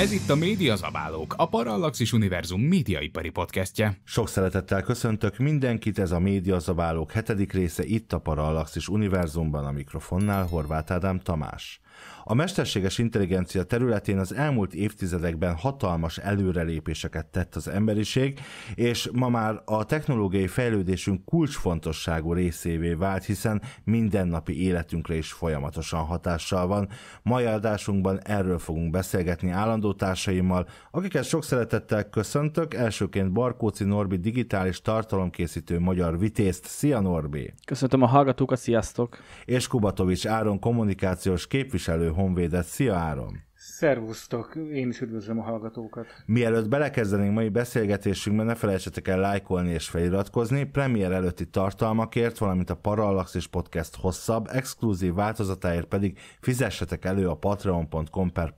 Ez itt a Média Zabálók, a Parallaxis Univerzum médiaipari podcastje. Sok szeretettel köszöntök mindenkit, ez a Média Zabálók hetedik része itt a Parallaxis Univerzumban a mikrofonnál Horváth Ádám Tamás. A mesterséges intelligencia területén az elmúlt évtizedekben hatalmas előrelépéseket tett az emberiség, és ma már a technológiai fejlődésünk kulcsfontosságú részévé vált, hiszen mindennapi életünkre is folyamatosan hatással van. Mai adásunkban erről fogunk beszélgetni állandó társaimmal, akiket sok szeretettel köszöntök, elsőként Barkóci Norbi digitális tartalomkészítő magyar vitézt. Szia Norbi! Köszöntöm a hallgatókat, sziasztok! És Kubatovics Áron kommunikációs képviselő Honvédet. Szia Áron! Szervusztok, én is üdvözlöm a hallgatókat. Mielőtt belekezdenénk mai beszélgetésünkbe, ne felejtsetek el lájkolni és feliratkozni, premier előtti tartalmakért, valamint a és Podcast hosszabb, exkluzív változatáért pedig fizessetek elő a patreon.com per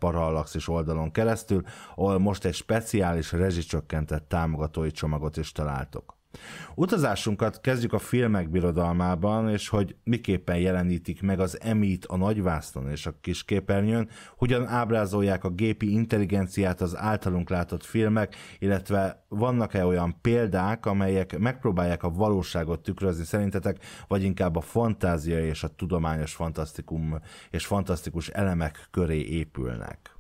és oldalon keresztül, ahol most egy speciális rezsicsökkentett támogatói csomagot is találtok. Utazásunkat kezdjük a filmek birodalmában, és hogy miképpen jelenítik meg az emit a nagyvászton és a kis képernyőn, hogyan ábrázolják a gépi intelligenciát az általunk látott filmek, illetve vannak-e olyan példák, amelyek megpróbálják a valóságot tükrözni szerintetek, vagy inkább a fantázia és a tudományos fantasztikum és fantasztikus elemek köré épülnek?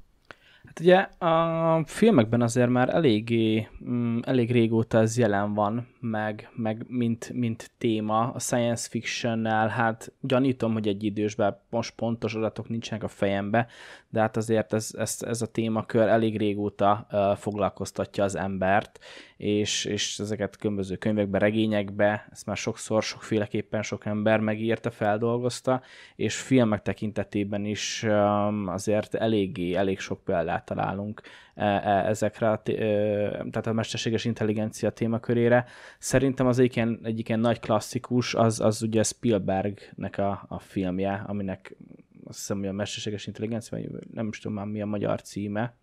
Hát ugye a filmekben azért már eléggé, mm, elég régóta ez jelen van, meg, meg mint, mint téma a science fiction-nel, hát gyanítom, hogy egy idősben most pontos adatok nincsenek a fejembe, de hát azért ez, ez, ez a témakör elég régóta uh, foglalkoztatja az embert, és, és ezeket különböző könyvekbe, regényekbe, ezt már sokszor, sokféleképpen sok ember megírta, feldolgozta, és filmek tekintetében is um, azért eléggé, elég sok példát találunk E, e, ezekre, a tehát a mesterséges intelligencia témakörére. Szerintem az egyik ilyen, egyik ilyen nagy klasszikus, az, az ugye Spielbergnek a, a filmje, aminek azt hiszem, hogy a mesterséges intelligencia, vagy nem is tudom már mi a magyar címe,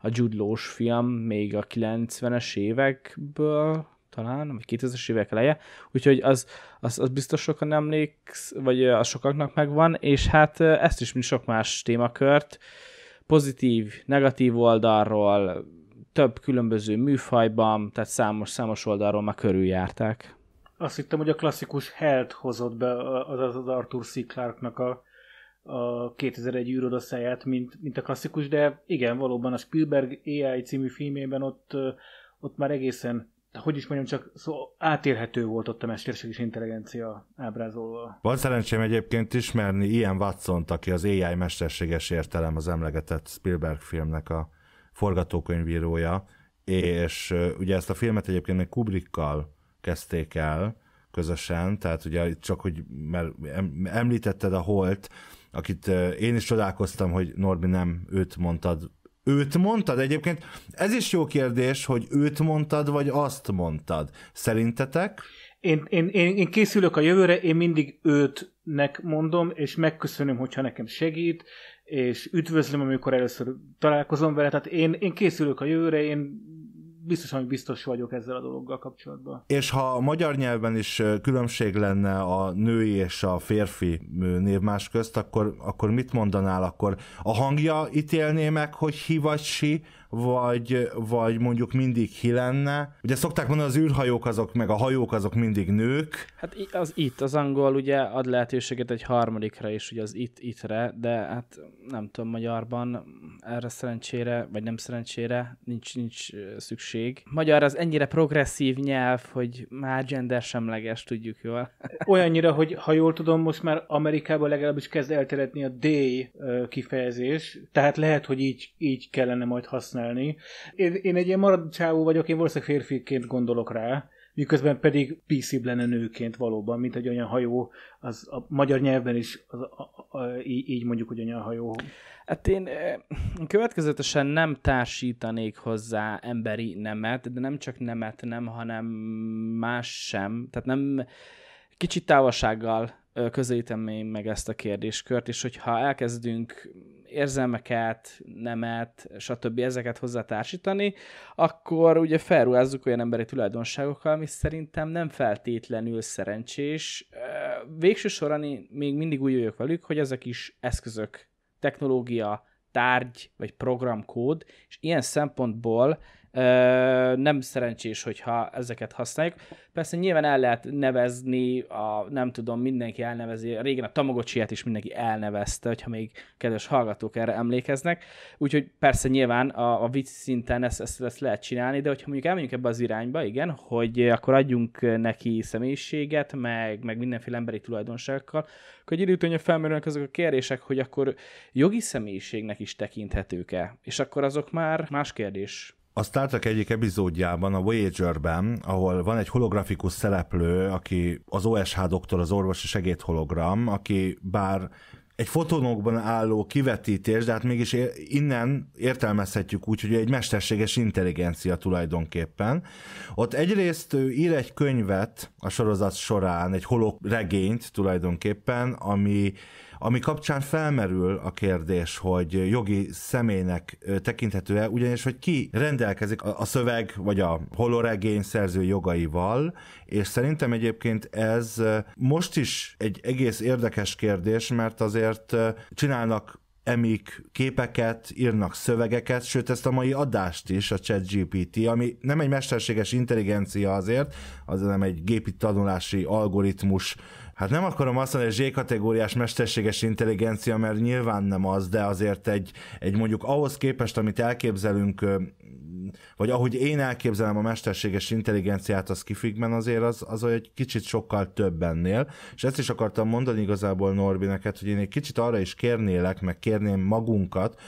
a Jude film még a 90-es évekből talán, vagy 2000-es évek eleje, úgyhogy az, az, az biztos sokan emléksz, vagy az sokaknak megvan, és hát ezt is, mint sok más témakört, pozitív, negatív oldalról, több különböző műfajban, tehát számos-számos oldalról már körüljárták. Azt hittem, hogy a klasszikus held hozott be az, az Arthur C. Clarke-nak a, a 2001 űrodaszáját, mint, mint a klasszikus, de igen, valóban a Spielberg AI című filmében ott, ott már egészen hogy is mondjam, csak szó, átélhető volt ott a mesterséges intelligencia ábrázolva. Van szerencsém egyébként ismerni ilyen watson aki az AI mesterséges értelem az emlegetett Spielberg filmnek a forgatókönyvírója, és ugye ezt a filmet egyébként még Kubrickkal kezdték el közösen, tehát ugye csak, hogy mert említetted a Holt, akit én is csodálkoztam, hogy Norbi nem őt mondtad Őt mondtad egyébként? Ez is jó kérdés, hogy őt mondtad, vagy azt mondtad. Szerintetek? Én, én, én, én készülök a jövőre, én mindig őtnek mondom, és megköszönöm, hogyha nekem segít, és üdvözlöm, amikor először találkozom vele. Tehát én, én készülök a jövőre, én biztos, hogy biztos vagyok ezzel a dologgal kapcsolatban. És ha a magyar nyelven is különbség lenne a női és a férfi névmás közt, akkor, akkor mit mondanál? Akkor a hangja ítélné meg, hogy hi vagy si, vagy, vagy mondjuk mindig hi lenne. Ugye szokták mondani, az űrhajók azok, meg a hajók azok mindig nők. Hát az itt, az angol ugye ad lehetőséget egy harmadikra is, ugye az itt, ittre, de hát nem tudom, magyarban erre szerencsére, vagy nem szerencsére nincs, nincs szükség. Magyar az ennyire progresszív nyelv, hogy már gendersemleges, tudjuk jól. Olyannyira, hogy ha jól tudom, most már Amerikában legalábbis kezd elterjedni a day kifejezés, tehát lehet, hogy így, így kellene majd használni használni. Én, én egy ilyen maradó csávó vagyok, én valószínűleg férfiként gondolok rá, miközben pedig pc lenne nőként valóban, mint egy olyan hajó, az a magyar nyelvben is az, a, a, a, így mondjuk, hogy olyan hajó. Hát eh, én következetesen nem társítanék hozzá emberi nemet, de nem csak nemet nem, hanem más sem. Tehát nem kicsit távolsággal eh, közelítem én meg ezt a kérdéskört, és hogyha elkezdünk érzelmeket, nemet, stb. ezeket hozzátársítani, akkor ugye felruházzuk olyan emberi tulajdonságokkal, ami szerintem nem feltétlenül szerencsés. Végső soron én még mindig úgy jövök velük, hogy ezek is eszközök, technológia, tárgy vagy programkód, és ilyen szempontból nem szerencsés, hogyha ezeket használjuk. Persze nyilván el lehet nevezni, a, nem tudom, mindenki elnevezi, régen a tamagocsiát is mindenki elnevezte, hogyha még kedves hallgatók erre emlékeznek. Úgyhogy persze nyilván a, a vicc szinten ezt, ezt, ezt lehet csinálni, de hogyha mondjuk elmegyünk ebbe az irányba, igen, hogy akkor adjunk neki személyiséget, meg, meg mindenféle emberi tulajdonságokkal, akkor egy időtőnyre felmerülnek azok a kérdések, hogy akkor jogi személyiségnek is tekinthetők-e? És akkor azok már más kérdés a Star Trek egyik epizódjában, a Voyager-ben, ahol van egy holografikus szereplő, aki az OSH doktor, az orvosi segédhologram, aki bár egy fotonokban álló kivetítés, de hát mégis innen értelmezhetjük úgy, hogy egy mesterséges intelligencia tulajdonképpen. Ott egyrészt ő ír egy könyvet a sorozat során, egy holok regényt tulajdonképpen, ami ami kapcsán felmerül a kérdés, hogy jogi személynek tekinthető-e, ugyanis, hogy ki rendelkezik a szöveg vagy a holoregény szerző jogaival, és szerintem egyébként ez most is egy egész érdekes kérdés, mert azért csinálnak emik képeket, írnak szövegeket, sőt ezt a mai adást is, a ChatGPT, ami nem egy mesterséges intelligencia azért, az nem egy gépi tanulási algoritmus Hát nem akarom azt mondani, hogy Z-kategóriás mesterséges intelligencia, mert nyilván nem az, de azért egy, egy mondjuk ahhoz képest, amit elképzelünk, vagy ahogy én elképzelem a mesterséges intelligenciát, az kifigben azért az, az egy kicsit sokkal több ennél. És ezt is akartam mondani igazából Norbi neked, hogy én egy kicsit arra is kérnélek, meg kérném magunkat,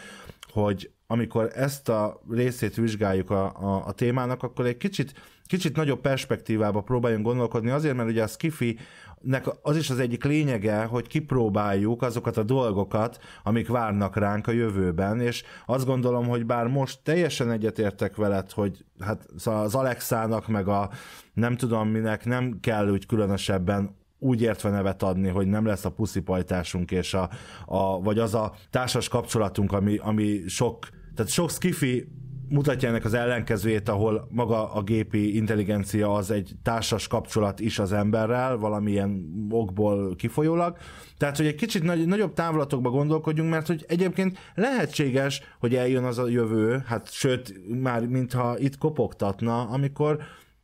hogy amikor ezt a részét vizsgáljuk a, a, a témának, akkor egy kicsit, kicsit nagyobb perspektívába próbáljunk gondolkodni, azért, mert ugye a skifi nek az is az egyik lényege, hogy kipróbáljuk azokat a dolgokat, amik várnak ránk a jövőben, és azt gondolom, hogy bár most teljesen egyetértek veled, hogy hát szóval az Alexának, meg a nem tudom minek nem kell úgy különösebben úgy értve nevet adni, hogy nem lesz a puszipajtásunk, és a, a, vagy az a társas kapcsolatunk, ami, ami sok, tehát sok skifi mutatja ennek az ellenkezőjét, ahol maga a gépi intelligencia az egy társas kapcsolat is az emberrel, valamilyen okból kifolyólag. Tehát, hogy egy kicsit nagy, nagyobb távlatokba gondolkodjunk, mert hogy egyébként lehetséges, hogy eljön az a jövő, hát sőt, már mintha itt kopogtatna, amikor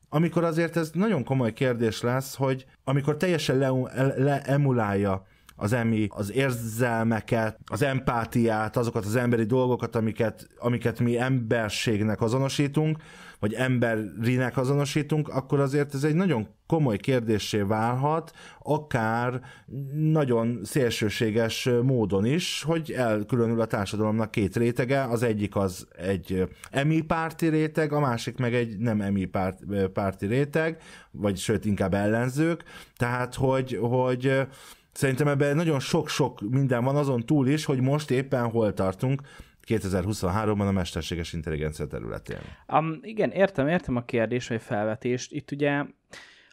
amikor azért ez nagyon komoly kérdés lesz, hogy amikor teljesen le, le, leemulálja az emi, az érzelmeket, az empátiát, azokat az emberi dolgokat, amiket, amiket mi emberségnek azonosítunk, vagy emberinek azonosítunk, akkor azért ez egy nagyon komoly kérdésé válhat, akár nagyon szélsőséges módon is, hogy elkülönül a társadalomnak két rétege, az egyik az egy emi párti réteg, a másik meg egy nem emi párt, párti réteg, vagy sőt inkább ellenzők, tehát hogy, hogy Szerintem ebben nagyon sok-sok minden van azon túl is, hogy most éppen hol tartunk, 2023-ban a mesterséges intelligencia területén. Um, igen, értem, értem a kérdés vagy felvetést. Itt ugye,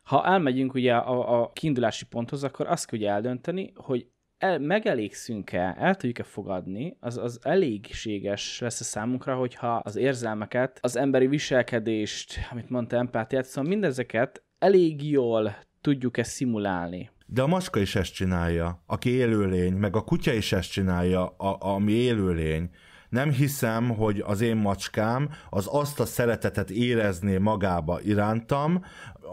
ha elmegyünk ugye a, a kiindulási ponthoz, akkor azt kell ugye eldönteni, hogy el, megelégszünk-e, el tudjuk-e fogadni, az, az elégséges lesz a számunkra, hogyha az érzelmeket, az emberi viselkedést, amit mondta empátiát, szóval mindezeket elég jól tudjuk-e szimulálni. De a macska is ezt csinálja, aki élőlény, meg a kutya is ezt csinálja, a, ami élőlény. Nem hiszem, hogy az én macskám az azt a szeretetet érezné magába irántam,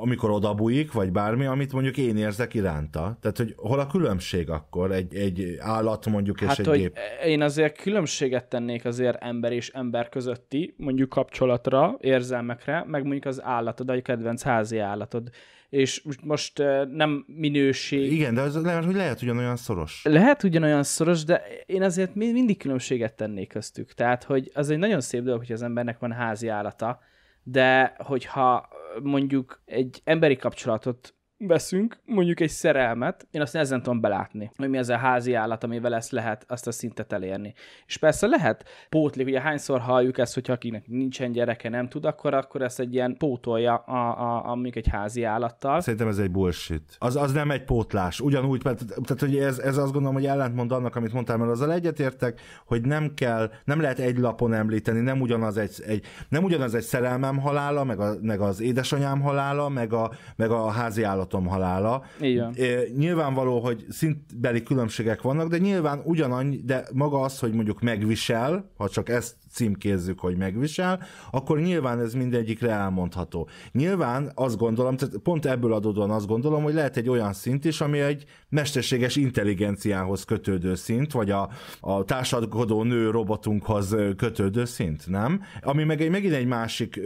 amikor odabújik, vagy bármi, amit mondjuk én érzek iránta. Tehát, hogy hol a különbség akkor egy, egy állat mondjuk és hát, egy hogy gép? Én azért különbséget tennék azért ember és ember közötti, mondjuk kapcsolatra, érzelmekre, meg mondjuk az állatod, a kedvenc házi állatod és most nem minőség. Igen, de az lehet, hogy lehet ugyanolyan szoros. Lehet ugyanolyan szoros, de én azért mindig különbséget tennék köztük. Tehát, hogy az egy nagyon szép dolog, hogy az embernek van házi állata, de hogyha mondjuk egy emberi kapcsolatot veszünk, mondjuk egy szerelmet, én azt ezen tudom belátni, hogy mi az a házi állat, amivel ezt lehet azt a szintet elérni. És persze lehet pótlik, ugye hányszor halljuk ezt, hogyha akinek nincsen gyereke, nem tud, akkor, akkor ezt egy ilyen pótolja a, a, a mondjuk egy házi állattal. Szerintem ez egy bullshit. Az, az nem egy pótlás. Ugyanúgy, mert, tehát hogy ez, ez azt gondolom, hogy ellentmond annak, amit mondtál, mert azzal egyetértek, hogy nem kell, nem lehet egy lapon említeni, nem ugyanaz egy, egy nem ugyanaz egy szerelmem halála, meg, a, meg az édesanyám halála, meg a, meg a házi állat atom halála. Igen. Nyilvánvaló, hogy szintbeli különbségek vannak, de nyilván ugyanannyi, de maga az, hogy mondjuk megvisel, ha csak ezt címkézzük, hogy megvisel, akkor nyilván ez mindegyikre elmondható. Nyilván azt gondolom, tehát pont ebből adódóan azt gondolom, hogy lehet egy olyan szint is, ami egy mesterséges intelligenciához kötődő szint, vagy a, a társadalmi nő robotunkhoz kötődő szint, nem? Ami meg egy, megint egy másik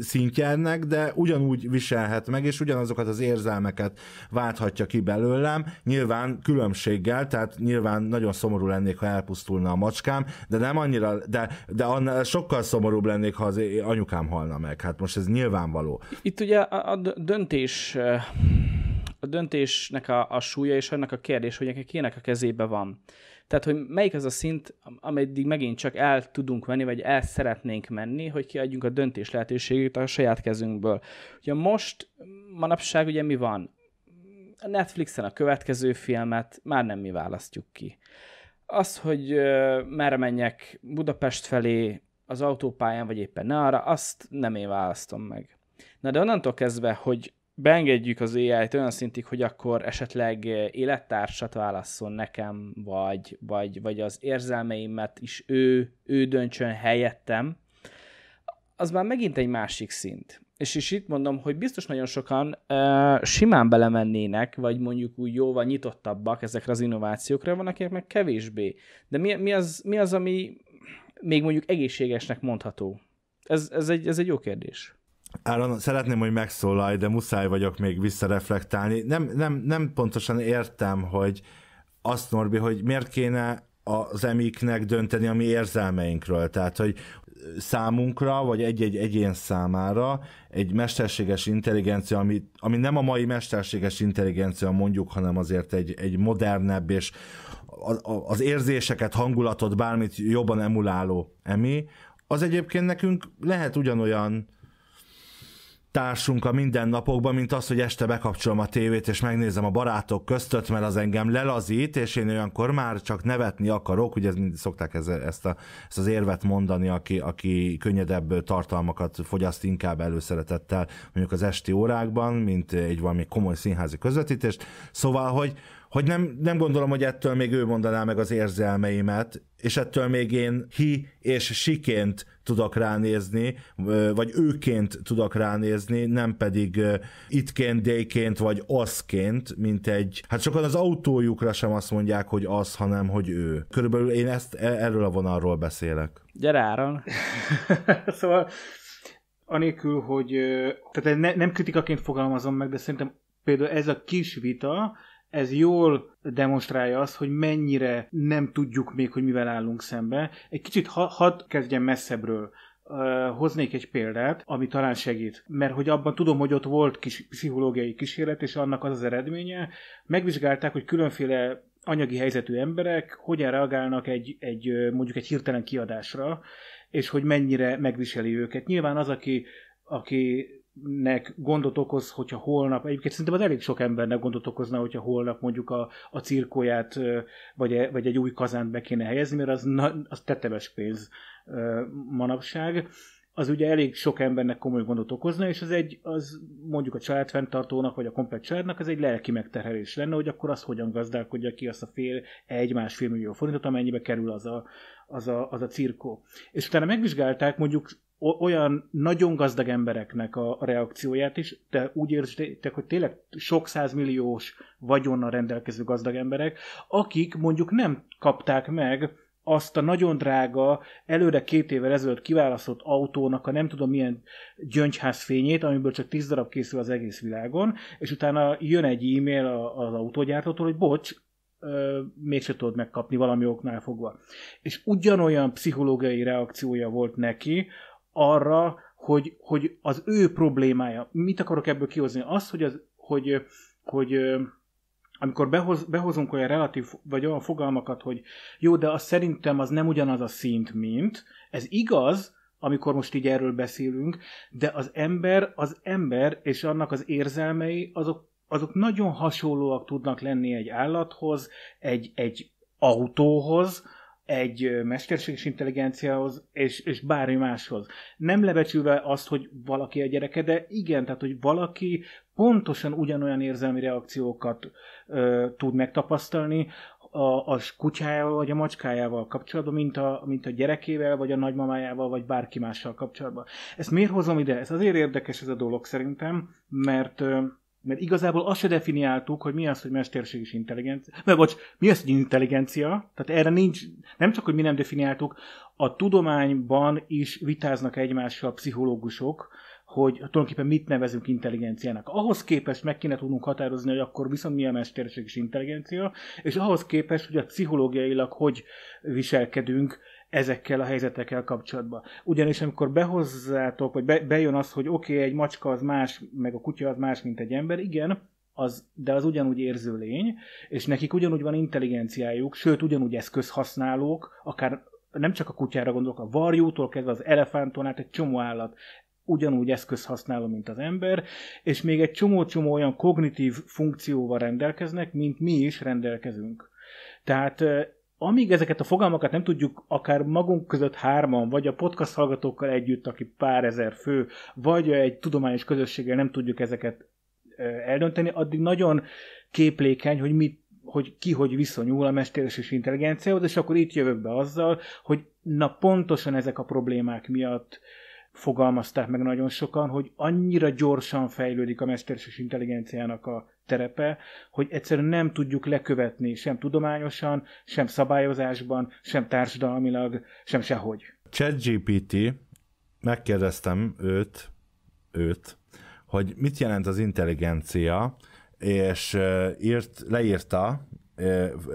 szintje ennek, de ugyanúgy viselhet meg, és ugyanazokat az érzelmeket érzelmeket válthatja ki belőlem, nyilván különbséggel, tehát nyilván nagyon szomorú lennék, ha elpusztulna a macskám, de nem annyira, de, de annál sokkal szomorúbb lennék, ha az anyukám halna meg. Hát most ez nyilvánvaló. Itt ugye a, a döntés a döntésnek a, a súlya és annak a kérdés, hogy kinek a kezébe van. Tehát, hogy melyik az a szint, ameddig megint csak el tudunk menni, vagy el szeretnénk menni, hogy kiadjunk a döntés lehetőségét a saját kezünkből. Ugye most, manapság ugye mi van? A Netflixen a következő filmet már nem mi választjuk ki. Az, hogy merre menjek Budapest felé, az autópályán, vagy éppen ne arra, azt nem én választom meg. Na de onnantól kezdve, hogy beengedjük az AI-t olyan szintig, hogy akkor esetleg eh, élettársat válasszon nekem, vagy, vagy, vagy az érzelmeimet is ő, ő döntsön helyettem, az már megint egy másik szint. És is itt mondom, hogy biztos nagyon sokan uh, simán belemennének, vagy mondjuk úgy jóval nyitottabbak ezekre az innovációkra, van akik meg kevésbé. De mi, mi, az, mi az, ami még mondjuk egészségesnek mondható? Ez, ez, egy, ez egy jó kérdés. Áron, szeretném, hogy megszólalj, de muszáj vagyok még visszareflektálni. Nem, nem, nem pontosan értem, hogy azt Norbi, hogy miért kéne az emiknek dönteni a mi érzelmeinkről. Tehát, hogy számunkra, vagy egy-egy egyén számára egy mesterséges intelligencia, ami, ami nem a mai mesterséges intelligencia mondjuk, hanem azért egy, egy modernebb és az érzéseket, hangulatot, bármit jobban emuláló emi, az egyébként nekünk lehet ugyanolyan társunk a mindennapokban, mint az, hogy este bekapcsolom a tévét, és megnézem a barátok köztött, mert az engem lelazít, és én olyankor már csak nevetni akarok, ugye szokták ez, ezt, a, ezt az érvet mondani, aki, aki könnyedebb tartalmakat fogyaszt inkább előszeretettel, mondjuk az esti órákban, mint egy valami komoly színházi közvetítést. Szóval, hogy, hogy nem, nem gondolom, hogy ettől még ő mondaná meg az érzelmeimet, és ettől még én hi és siként tudok ránézni, vagy őként tudok ránézni, nem pedig itként, déként, vagy azként, mint egy, hát sokan az autójukra sem azt mondják, hogy az, hanem hogy ő. Körülbelül én ezt e, erről a vonalról beszélek. Gyere áron. szóval anélkül, hogy tehát nem kritikaként fogalmazom meg, de szerintem például ez a kis vita, ez jól demonstrálja azt, hogy mennyire nem tudjuk még, hogy mivel állunk szembe. Egy kicsit ha, hadd kezdjem messzebbről. Uh, hoznék egy példát, ami talán segít. Mert hogy abban tudom, hogy ott volt kis, pszichológiai kísérlet, és annak az az eredménye. Megvizsgálták, hogy különféle anyagi helyzetű emberek hogyan reagálnak egy, egy mondjuk egy hirtelen kiadásra, és hogy mennyire megviseli őket. Nyilván az, aki, aki embernek gondot okoz, hogyha holnap, egyébként szerintem az elég sok embernek gondot okozna, hogyha holnap mondjuk a, a cirkóját vagy, e, vagy egy új kazánt be kéne helyezni, mert az, na, az tetemes pénz manapság az ugye elég sok embernek komoly gondot okozna, és az egy, az mondjuk a családfenntartónak, vagy a komplet családnak, az egy lelki megterhelés lenne, hogy akkor az hogyan gazdálkodja ki azt a fél, egy-másfél millió forintot, amennyibe kerül az a, az a, az a cirkó. És utána megvizsgálták mondjuk olyan nagyon gazdag embereknek a, reakcióját is, de úgy érzitek, hogy tényleg sok százmilliós vagyonnal rendelkező gazdag emberek, akik mondjuk nem kapták meg azt a nagyon drága, előre két évvel ezelőtt kiválasztott autónak a nem tudom milyen gyöngyház fényét, amiből csak tíz darab készül az egész világon, és utána jön egy e-mail az autógyártótól, hogy bocs, mégse tudod megkapni valami oknál fogva. És ugyanolyan pszichológiai reakciója volt neki, arra, hogy, hogy az ő problémája. Mit akarok ebből kihozni? Az, hogy, az, hogy, hogy amikor behoz, behozunk olyan relatív, vagy olyan fogalmakat, hogy jó, de az szerintem az nem ugyanaz a szint, mint, ez igaz, amikor most így erről beszélünk, de az ember az ember, és annak az érzelmei, azok, azok nagyon hasonlóak tudnak lenni egy állathoz, egy, egy autóhoz, egy mesterséges intelligenciához, és, és bármi máshoz. Nem lebecsülve azt, hogy valaki a gyereke, de igen, tehát, hogy valaki pontosan ugyanolyan érzelmi reakciókat ö, tud megtapasztalni a, a kutyájával vagy a macskájával kapcsolatban, mint a, mint a gyerekével, vagy a nagymamájával, vagy bárki mással kapcsolatban. Ezt miért hozom ide? Ez azért érdekes ez a dolog szerintem, mert ö, mert igazából azt se definiáltuk, hogy mi az, hogy mesterséges intelligencia. Mert bocs, mi az, hogy intelligencia? Tehát erre nincs, nem csak, hogy mi nem definiáltuk, a tudományban is vitáznak egymással pszichológusok, hogy tulajdonképpen mit nevezünk intelligenciának. Ahhoz képest meg kéne tudnunk határozni, hogy akkor viszont mi a mesterséges intelligencia, és ahhoz képest, hogy a pszichológiailag hogy viselkedünk, ezekkel a helyzetekkel kapcsolatban. Ugyanis amikor behozzátok, vagy be, bejön az, hogy oké, okay, egy macska az más, meg a kutya az más, mint egy ember, igen, az, de az ugyanúgy érző lény, és nekik ugyanúgy van intelligenciájuk, sőt, ugyanúgy eszközhasználók, akár nem csak a kutyára gondolok, a varjútól kezdve az elefánton át egy csomó állat ugyanúgy eszközhasználó, mint az ember, és még egy csomó-csomó olyan kognitív funkcióval rendelkeznek, mint mi is rendelkezünk. Tehát amíg ezeket a fogalmakat nem tudjuk akár magunk között hárman, vagy a podcast hallgatókkal együtt, aki pár ezer fő, vagy egy tudományos közösséggel nem tudjuk ezeket eldönteni, addig nagyon képlékeny, hogy mit hogy ki hogy viszonyul a mesterséges intelligenciához, és akkor itt jövök be azzal, hogy na pontosan ezek a problémák miatt fogalmazták meg nagyon sokan, hogy annyira gyorsan fejlődik a mesterséges intelligenciának a terepe, hogy egyszerűen nem tudjuk lekövetni sem tudományosan, sem szabályozásban, sem társadalmilag, sem sehogy. ChatGPT, megkérdeztem őt, őt, hogy mit jelent az intelligencia, és írt, leírta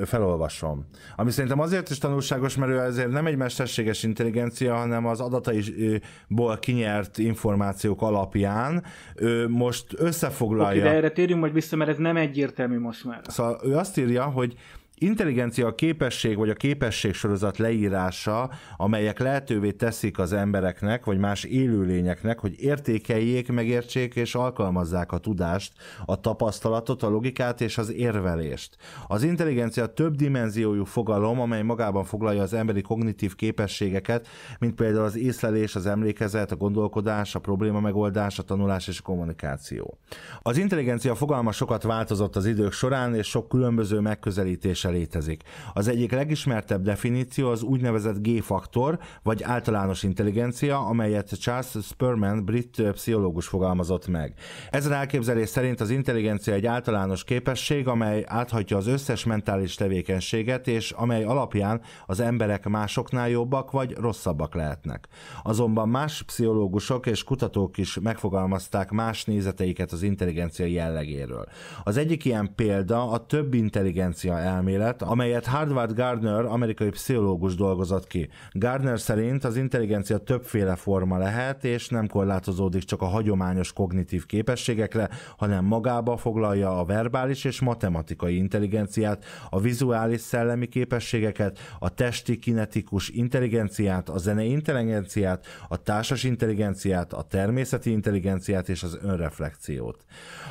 felolvasom. Ami szerintem azért is tanulságos, mert ő azért nem egy mesterséges intelligencia, hanem az adataiból kinyert információk alapján ő most összefoglalja. Oké, okay, de erre térjünk majd vissza, mert ez nem egyértelmű most már. Szóval ő azt írja, hogy intelligencia a képesség vagy a képességsorozat leírása, amelyek lehetővé teszik az embereknek vagy más élőlényeknek, hogy értékeljék, megértsék és alkalmazzák a tudást, a tapasztalatot, a logikát és az érvelést. Az intelligencia több dimenziójú fogalom, amely magában foglalja az emberi kognitív képességeket, mint például az észlelés, az emlékezet, a gondolkodás, a probléma megoldás, a tanulás és a kommunikáció. Az intelligencia fogalma sokat változott az idők során, és sok különböző megközelítése létezik. Az egyik legismertebb definíció az úgynevezett G-faktor, vagy általános intelligencia, amelyet Charles Spurman, brit pszichológus fogalmazott meg. Ezen elképzelés szerint az intelligencia egy általános képesség, amely áthatja az összes mentális tevékenységet, és amely alapján az emberek másoknál jobbak vagy rosszabbak lehetnek. Azonban más pszichológusok és kutatók is megfogalmazták más nézeteiket az intelligencia jellegéről. Az egyik ilyen példa a több intelligencia elmélet, elmélet, amelyet Harvard Gardner, amerikai pszichológus dolgozott ki. Gardner szerint az intelligencia többféle forma lehet, és nem korlátozódik csak a hagyományos kognitív képességekre, hanem magába foglalja a verbális és matematikai intelligenciát, a vizuális szellemi képességeket, a testi kinetikus intelligenciát, a zenei intelligenciát, a társas intelligenciát, a természeti intelligenciát és az önreflexiót.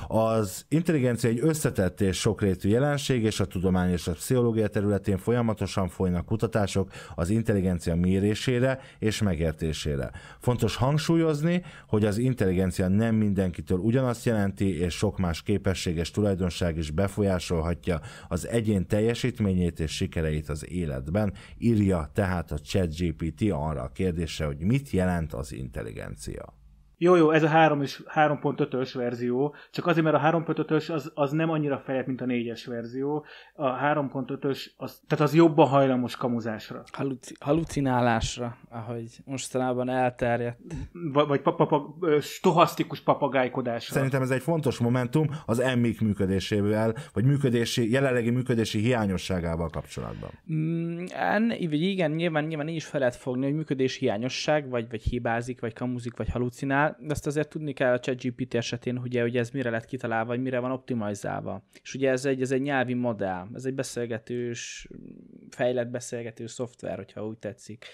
Az intelligencia egy összetett és sokrétű jelenség, és a tudomány és a pszichológia területén folyamatosan folynak kutatások az intelligencia mérésére és megértésére. Fontos hangsúlyozni, hogy az intelligencia nem mindenkitől ugyanazt jelenti, és sok más képességes tulajdonság is befolyásolhatja az egyén teljesítményét és sikereit az életben, írja tehát a ChatGPT arra a kérdésre, hogy mit jelent az intelligencia. Jó, jó, ez a 3 és 3.5-ös verzió, csak azért, mert a 3.5-ös az, az nem annyira fejlett, mint a 4-es verzió. A 3.5-ös, az, tehát az jobban hajlamos kamuzásra. Haluci- halucinálásra, ahogy mostanában elterjedt. Vagy, vagy papa, papa, stohasztikus papagájkodásra. Szerintem ez egy fontos momentum az emmik működésével, vagy működési, jelenlegi működési hiányosságával kapcsolatban. Mm, en, igen, nyilván, nyilván így is fel lehet fogni, hogy működés hiányosság, vagy, vagy hibázik, vagy kamuzik, vagy halucinál, de ezt azért tudni kell a ChatGPT esetén, ugye, hogy ez mire lett kitalálva, vagy mire van optimalizálva. És ugye ez egy, ez egy nyelvi modell, ez egy beszélgetős, fejlett beszélgető szoftver, hogyha úgy tetszik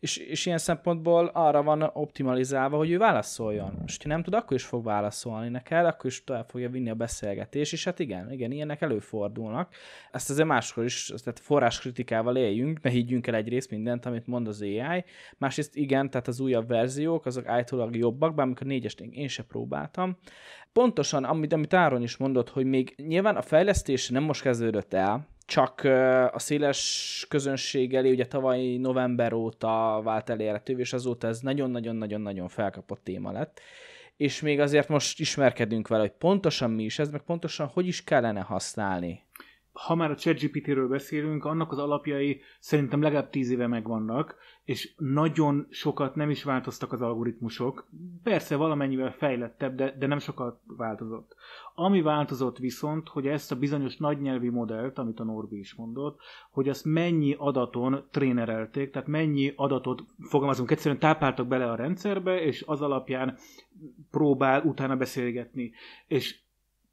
és, és ilyen szempontból arra van optimalizálva, hogy ő válaszoljon. Most, ha nem tud, akkor is fog válaszolni neked, akkor is tovább fogja vinni a beszélgetés, és hát igen, igen, ilyenek előfordulnak. Ezt azért máskor is, tehát forráskritikával éljünk, ne higgyünk el egyrészt mindent, amit mond az AI, másrészt igen, tehát az újabb verziók, azok állítólag jobbak, bár amikor négyest én se próbáltam. Pontosan, amit, amit Áron is mondott, hogy még nyilván a fejlesztés nem most kezdődött el, csak a széles közönség elé ugye tavaly november óta vált elérhetővé, és azóta ez nagyon-nagyon-nagyon-nagyon felkapott téma lett. És még azért most ismerkedünk vele, hogy pontosan mi is ez, meg pontosan hogy is kellene használni. Ha már a ChatGPT-ről beszélünk, annak az alapjai szerintem legalább tíz éve megvannak, és nagyon sokat nem is változtak az algoritmusok. Persze valamennyivel fejlettebb, de, de nem sokat változott. Ami változott viszont, hogy ezt a bizonyos nagynyelvi modellt, amit a Norbi is mondott, hogy ezt mennyi adaton trénerelték, tehát mennyi adatot fogalmazunk egyszerűen tápáltak bele a rendszerbe, és az alapján próbál utána beszélgetni. És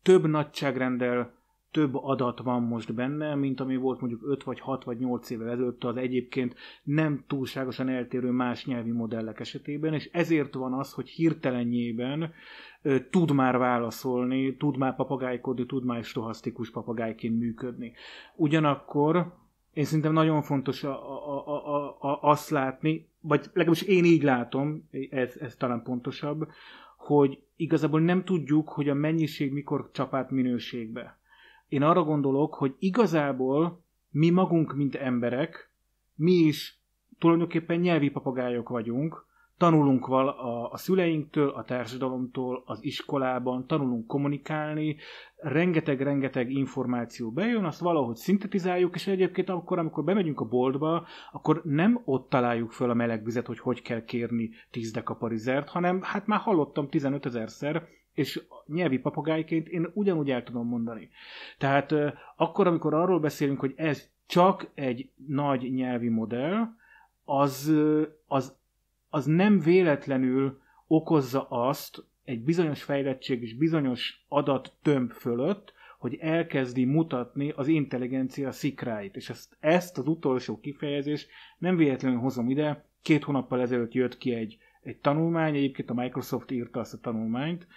több nagyságrendel több adat van most benne, mint ami volt mondjuk 5 vagy 6 vagy 8 évvel ezelőtt az egyébként nem túlságosan eltérő más nyelvi modellek esetében, és ezért van az, hogy hirtelenjében ö, tud már válaszolni, tud már papagájkodni, tud már stohasztikus papagájként működni. Ugyanakkor én szerintem nagyon fontos a, a, a, a, azt látni, vagy legalábbis én így látom, ez, ez talán pontosabb, hogy igazából nem tudjuk, hogy a mennyiség mikor csapát minőségbe. Én arra gondolok, hogy igazából mi magunk, mint emberek, mi is tulajdonképpen nyelvi papagájok vagyunk, tanulunk val a, a szüleinktől, a társadalomtól, az iskolában, tanulunk kommunikálni, rengeteg-rengeteg információ bejön, azt valahogy szintetizáljuk, és egyébként akkor, amikor bemegyünk a boltba, akkor nem ott találjuk föl a melegvizet, hogy hogy kell kérni 10 dekaparizert, hanem hát már hallottam 15 ezerszer, és nyelvi papagájként én ugyanúgy el tudom mondani. Tehát akkor, amikor arról beszélünk, hogy ez csak egy nagy nyelvi modell, az, az, az nem véletlenül okozza azt egy bizonyos fejlettség és bizonyos adat tömb fölött, hogy elkezdi mutatni az intelligencia szikráit. És ezt, ezt az utolsó kifejezés nem véletlenül hozom ide. Két hónappal ezelőtt jött ki egy, egy tanulmány, egyébként a Microsoft írta azt a tanulmányt,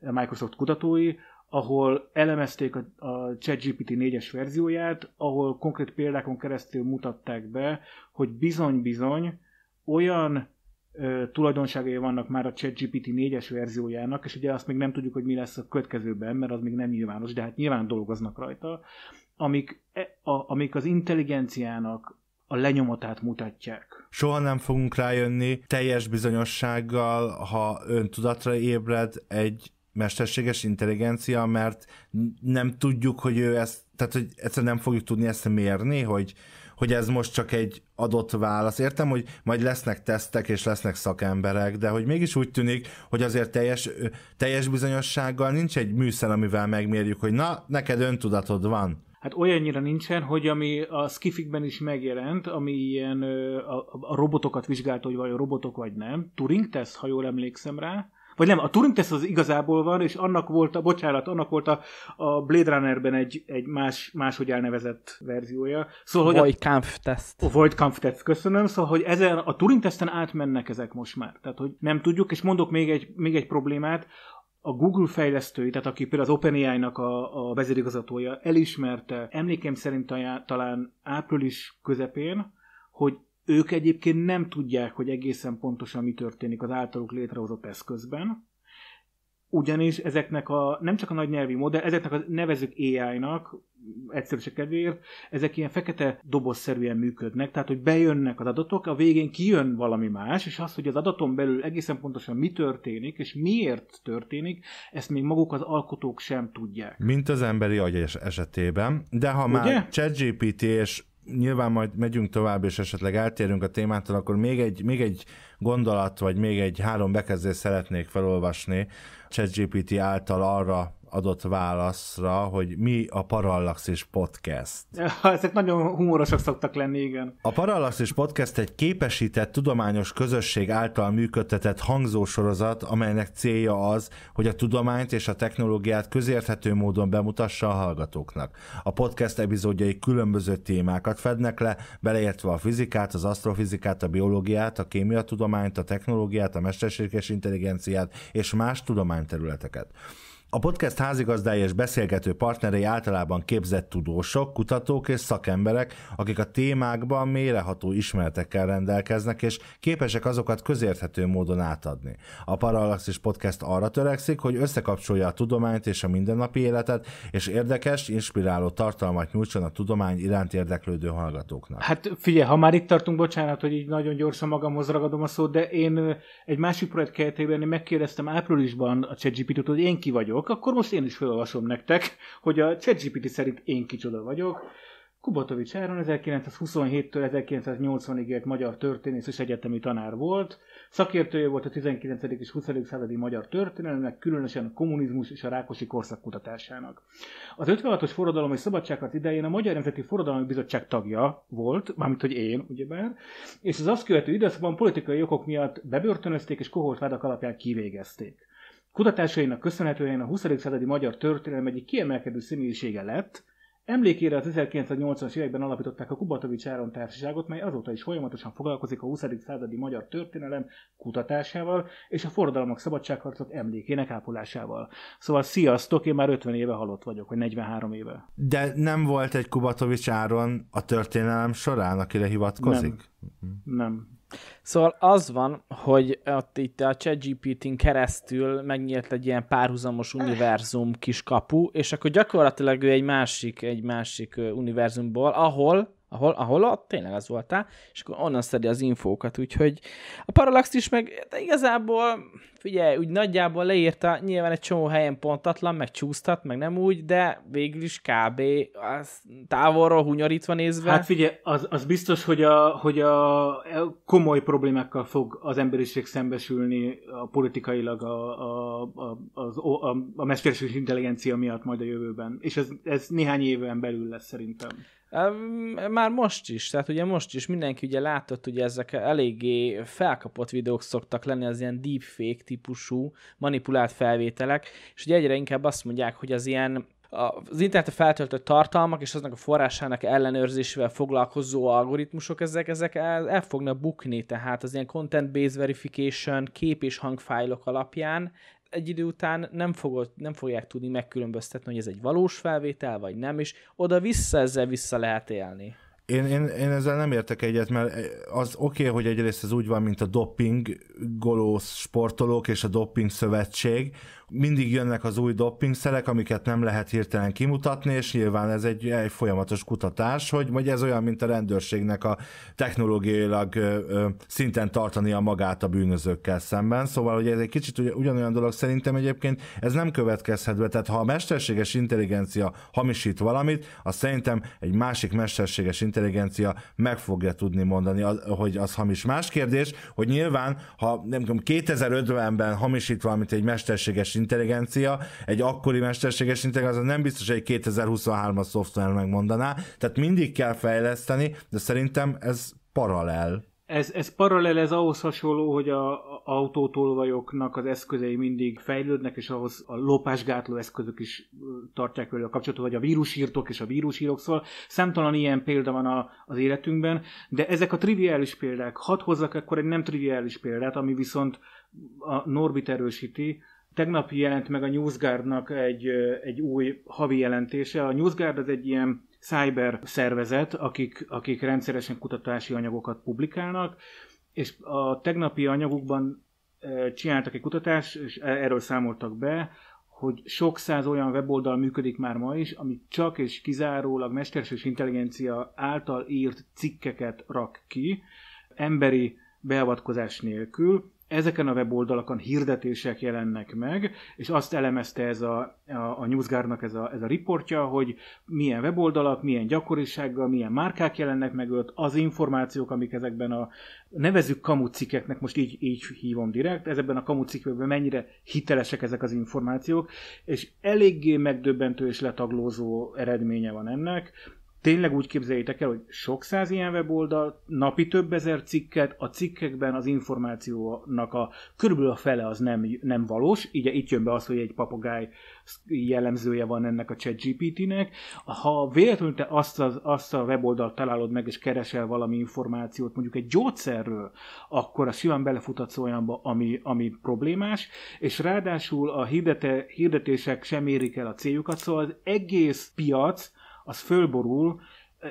Microsoft kutatói, ahol elemezték a, a ChatGPT 4-es verzióját, ahol konkrét példákon keresztül mutatták be, hogy bizony-bizony olyan ö, tulajdonságai vannak már a ChatGPT 4-es verziójának, és ugye azt még nem tudjuk, hogy mi lesz a következőben, mert az még nem nyilvános, de hát nyilván dolgoznak rajta, amik, e, a, amik az intelligenciának a lenyomatát mutatják. Soha nem fogunk rájönni teljes bizonyossággal, ha öntudatra ébred egy mesterséges intelligencia, mert nem tudjuk, hogy ő ezt, tehát hogy egyszerűen nem fogjuk tudni ezt mérni, hogy, hogy ez most csak egy adott válasz. Értem, hogy majd lesznek tesztek és lesznek szakemberek, de hogy mégis úgy tűnik, hogy azért teljes, teljes bizonyossággal nincs egy műszer, amivel megmérjük, hogy na, neked öntudatod van. Hát olyannyira nincsen, hogy ami a skifikben is megjelent, ami ilyen a, a robotokat vizsgálta, hogy vajon robotok vagy nem. Turing tesz, ha jól emlékszem rá, vagy nem, a Turing tesz az igazából van, és annak volt a, bocsánat, annak volt a, a Blade Runnerben egy, egy más, máshogy elnevezett verziója. Szóval, hogy Void Kampf a Void Kampf Test, köszönöm. Szóval, hogy ezen a Turing teszten átmennek ezek most már. Tehát, hogy nem tudjuk, és mondok még egy, még egy problémát, a Google fejlesztői, tehát aki például az OpenAI-nak a, a vezérigazgatója elismerte, emlékem szerint talán április közepén, hogy ők egyébként nem tudják, hogy egészen pontosan mi történik az általuk létrehozott eszközben, ugyanis ezeknek a, nem csak a nagy nyelvi modell, ezeknek a nevezük AI-nak, egyszerűsek kedvéért, ezek ilyen fekete dobozszerűen működnek, tehát hogy bejönnek az adatok, a végén kijön valami más, és az, hogy az adaton belül egészen pontosan mi történik, és miért történik, ezt még maguk az alkotók sem tudják. Mint az emberi agy esetében, de ha Ugye? már ChatGPT és nyilván majd megyünk tovább, és esetleg eltérünk a témától, akkor még egy, még egy gondolat, vagy még egy három bekezdést szeretnék felolvasni ChatGPT által arra adott válaszra, hogy mi a Parallaxis Podcast. Ezek nagyon humorosak szoktak lenni, igen. A Parallaxis Podcast egy képesített tudományos közösség által működtetett hangzósorozat, amelynek célja az, hogy a tudományt és a technológiát közérthető módon bemutassa a hallgatóknak. A podcast epizódjai különböző témákat fednek le, beleértve a fizikát, az asztrofizikát, a biológiát, a kémia tudományt, a technológiát, a mesterséges intelligenciát és más tudományterületeket. A podcast házigazdája és beszélgető partnerei általában képzett tudósok, kutatók és szakemberek, akik a témákban méreható ismeretekkel rendelkeznek, és képesek azokat közérthető módon átadni. A Parallaxis Podcast arra törekszik, hogy összekapcsolja a tudományt és a mindennapi életet, és érdekes, inspiráló tartalmat nyújtson a tudomány iránt érdeklődő hallgatóknak. Hát figyelj, ha már itt tartunk, bocsánat, hogy így nagyon gyorsan magamhoz ragadom a szót, de én egy másik projekt keretében megkérdeztem áprilisban a ChatGPT-t, hogy én ki vagyok, vagyok, akkor most én is felolvasom nektek, hogy a ChatGPT szerint én kicsoda vagyok. Kubatovics Áron 1927-től 1980-ig élt magyar történész és egyetemi tanár volt. Szakértője volt a 19. és 20. századi magyar történelemnek, különösen a kommunizmus és a rákosi korszak kutatásának. Az 56-os forradalom és szabadságharc idején a Magyar Nemzeti Forradalmi Bizottság tagja volt, mármint hogy én, ugyebár, és az azt követő időszakban politikai okok miatt bebörtönözték és kohortvádak alapján kivégezték. Kutatásainak köszönhetően a 20. századi magyar történelem egyik kiemelkedő személyisége lett, Emlékére az 1980-as években alapították a Kubatovics Áron Társaságot, mely azóta is folyamatosan foglalkozik a 20. századi magyar történelem kutatásával és a forradalmak szabadságharcok emlékének ápolásával. Szóval sziasztok, én már 50 éve halott vagyok, vagy 43 éve. De nem volt egy Kubatovics Áron a történelem során, akire hivatkozik? Nem. nem. Szóval az van, hogy ott itt a ChatGPT-n keresztül megnyílt egy ilyen párhuzamos öh. univerzum kis kapu, és akkor gyakorlatilag ő egy másik, egy másik univerzumból, ahol ahol, ahol ott tényleg az voltál, és akkor onnan szedi az infókat, úgyhogy a Parallax is meg de igazából figyelj, úgy nagyjából leírta, nyilván egy csomó helyen pontatlan, meg csúsztat, meg nem úgy, de végül is kb. Az távolról hunyorítva nézve. Hát figyelj, az, az biztos, hogy a, hogy a e, komoly problémákkal fog az emberiség szembesülni a politikailag a, a, a, az, a, a mesterséges intelligencia miatt majd a jövőben. És ez, ez néhány éven belül lesz szerintem. Már most is, tehát ugye most is mindenki ugye látott, hogy ezek eléggé felkapott videók szoktak lenni, az ilyen deepfake, típusú manipulált felvételek, és ugye egyre inkább azt mondják, hogy az ilyen az interneten feltöltött tartalmak és aznak a forrásának ellenőrzésével foglalkozó algoritmusok, ezek, ezek el, el fognak bukni, tehát az ilyen content-based verification, kép és hangfájlok alapján egy idő után nem, fogod, nem fogják tudni megkülönböztetni, hogy ez egy valós felvétel, vagy nem, és oda-vissza ezzel vissza lehet élni. Én, én, én ezzel nem értek egyet, mert az oké, okay, hogy egyrészt ez úgy van, mint a doping golósz sportolók és a doping szövetség, mindig jönnek az új doppingszerek, amiket nem lehet hirtelen kimutatni, és nyilván ez egy, egy folyamatos kutatás, hogy vagy ez olyan, mint a rendőrségnek a technológiailag ö, ö, szinten magát a bűnözőkkel szemben, szóval hogy ez egy kicsit ugyanolyan dolog szerintem egyébként, ez nem következhet be, tehát ha a mesterséges intelligencia hamisít valamit, az szerintem egy másik mesterséges intelligencia meg fogja tudni mondani, hogy az hamis. Más kérdés, hogy nyilván, ha nem tudom, 2050-ben hamisít valamit egy mesterséges intelligencia, egy akkori mesterséges intelligencia, nem biztos, hogy egy 2023-as szoftver megmondaná, tehát mindig kell fejleszteni, de szerintem ez paralel. Ez, ez paralel, ez ahhoz hasonló, hogy a autótolvajoknak az eszközei mindig fejlődnek, és ahhoz a lopásgátló eszközök is tartják vele a kapcsolatot, vagy a vírusírtók és a vírusírók, szóval számtalan ilyen példa van a, az életünkben, de ezek a triviális példák. Hadd hozzak akkor egy nem triviális példát, ami viszont a Norbit erősíti, tegnap jelent meg a NewsGuardnak egy, egy új havi jelentése. A NewsGuard az egy ilyen cyber szervezet, akik, akik rendszeresen kutatási anyagokat publikálnak, és a tegnapi anyagukban csináltak egy kutatást, és e-, erről számoltak be, hogy sok száz olyan weboldal működik már ma is, ami csak és kizárólag mesterséges intelligencia által írt cikkeket rak ki, emberi beavatkozás nélkül, ezeken a weboldalakon hirdetések jelennek meg, és azt elemezte ez a, a, a NewsGuard-nak ez a, ez a riportja, hogy milyen weboldalak, milyen gyakorisággal, milyen márkák jelennek meg ott, az információk, amik ezekben a nevezük kamucikeknek, most így, így hívom direkt, ezekben a kamucikekben mennyire hitelesek ezek az információk, és eléggé megdöbbentő és letaglózó eredménye van ennek tényleg úgy képzeljétek el, hogy sok száz ilyen weboldal, napi több ezer cikket, a cikkekben az információnak a körülbelül a fele az nem, nem valós, így itt jön be az, hogy egy papagáj jellemzője van ennek a chatgpt nek Ha véletlenül te azt, az, azt a weboldalt találod meg, és keresel valami információt, mondjuk egy gyógyszerről, akkor a simán belefutatsz olyanba, ami, ami problémás, és ráadásul a hirdete, hirdetések sem érik el a céljukat, szóval az egész piac, az fölborul,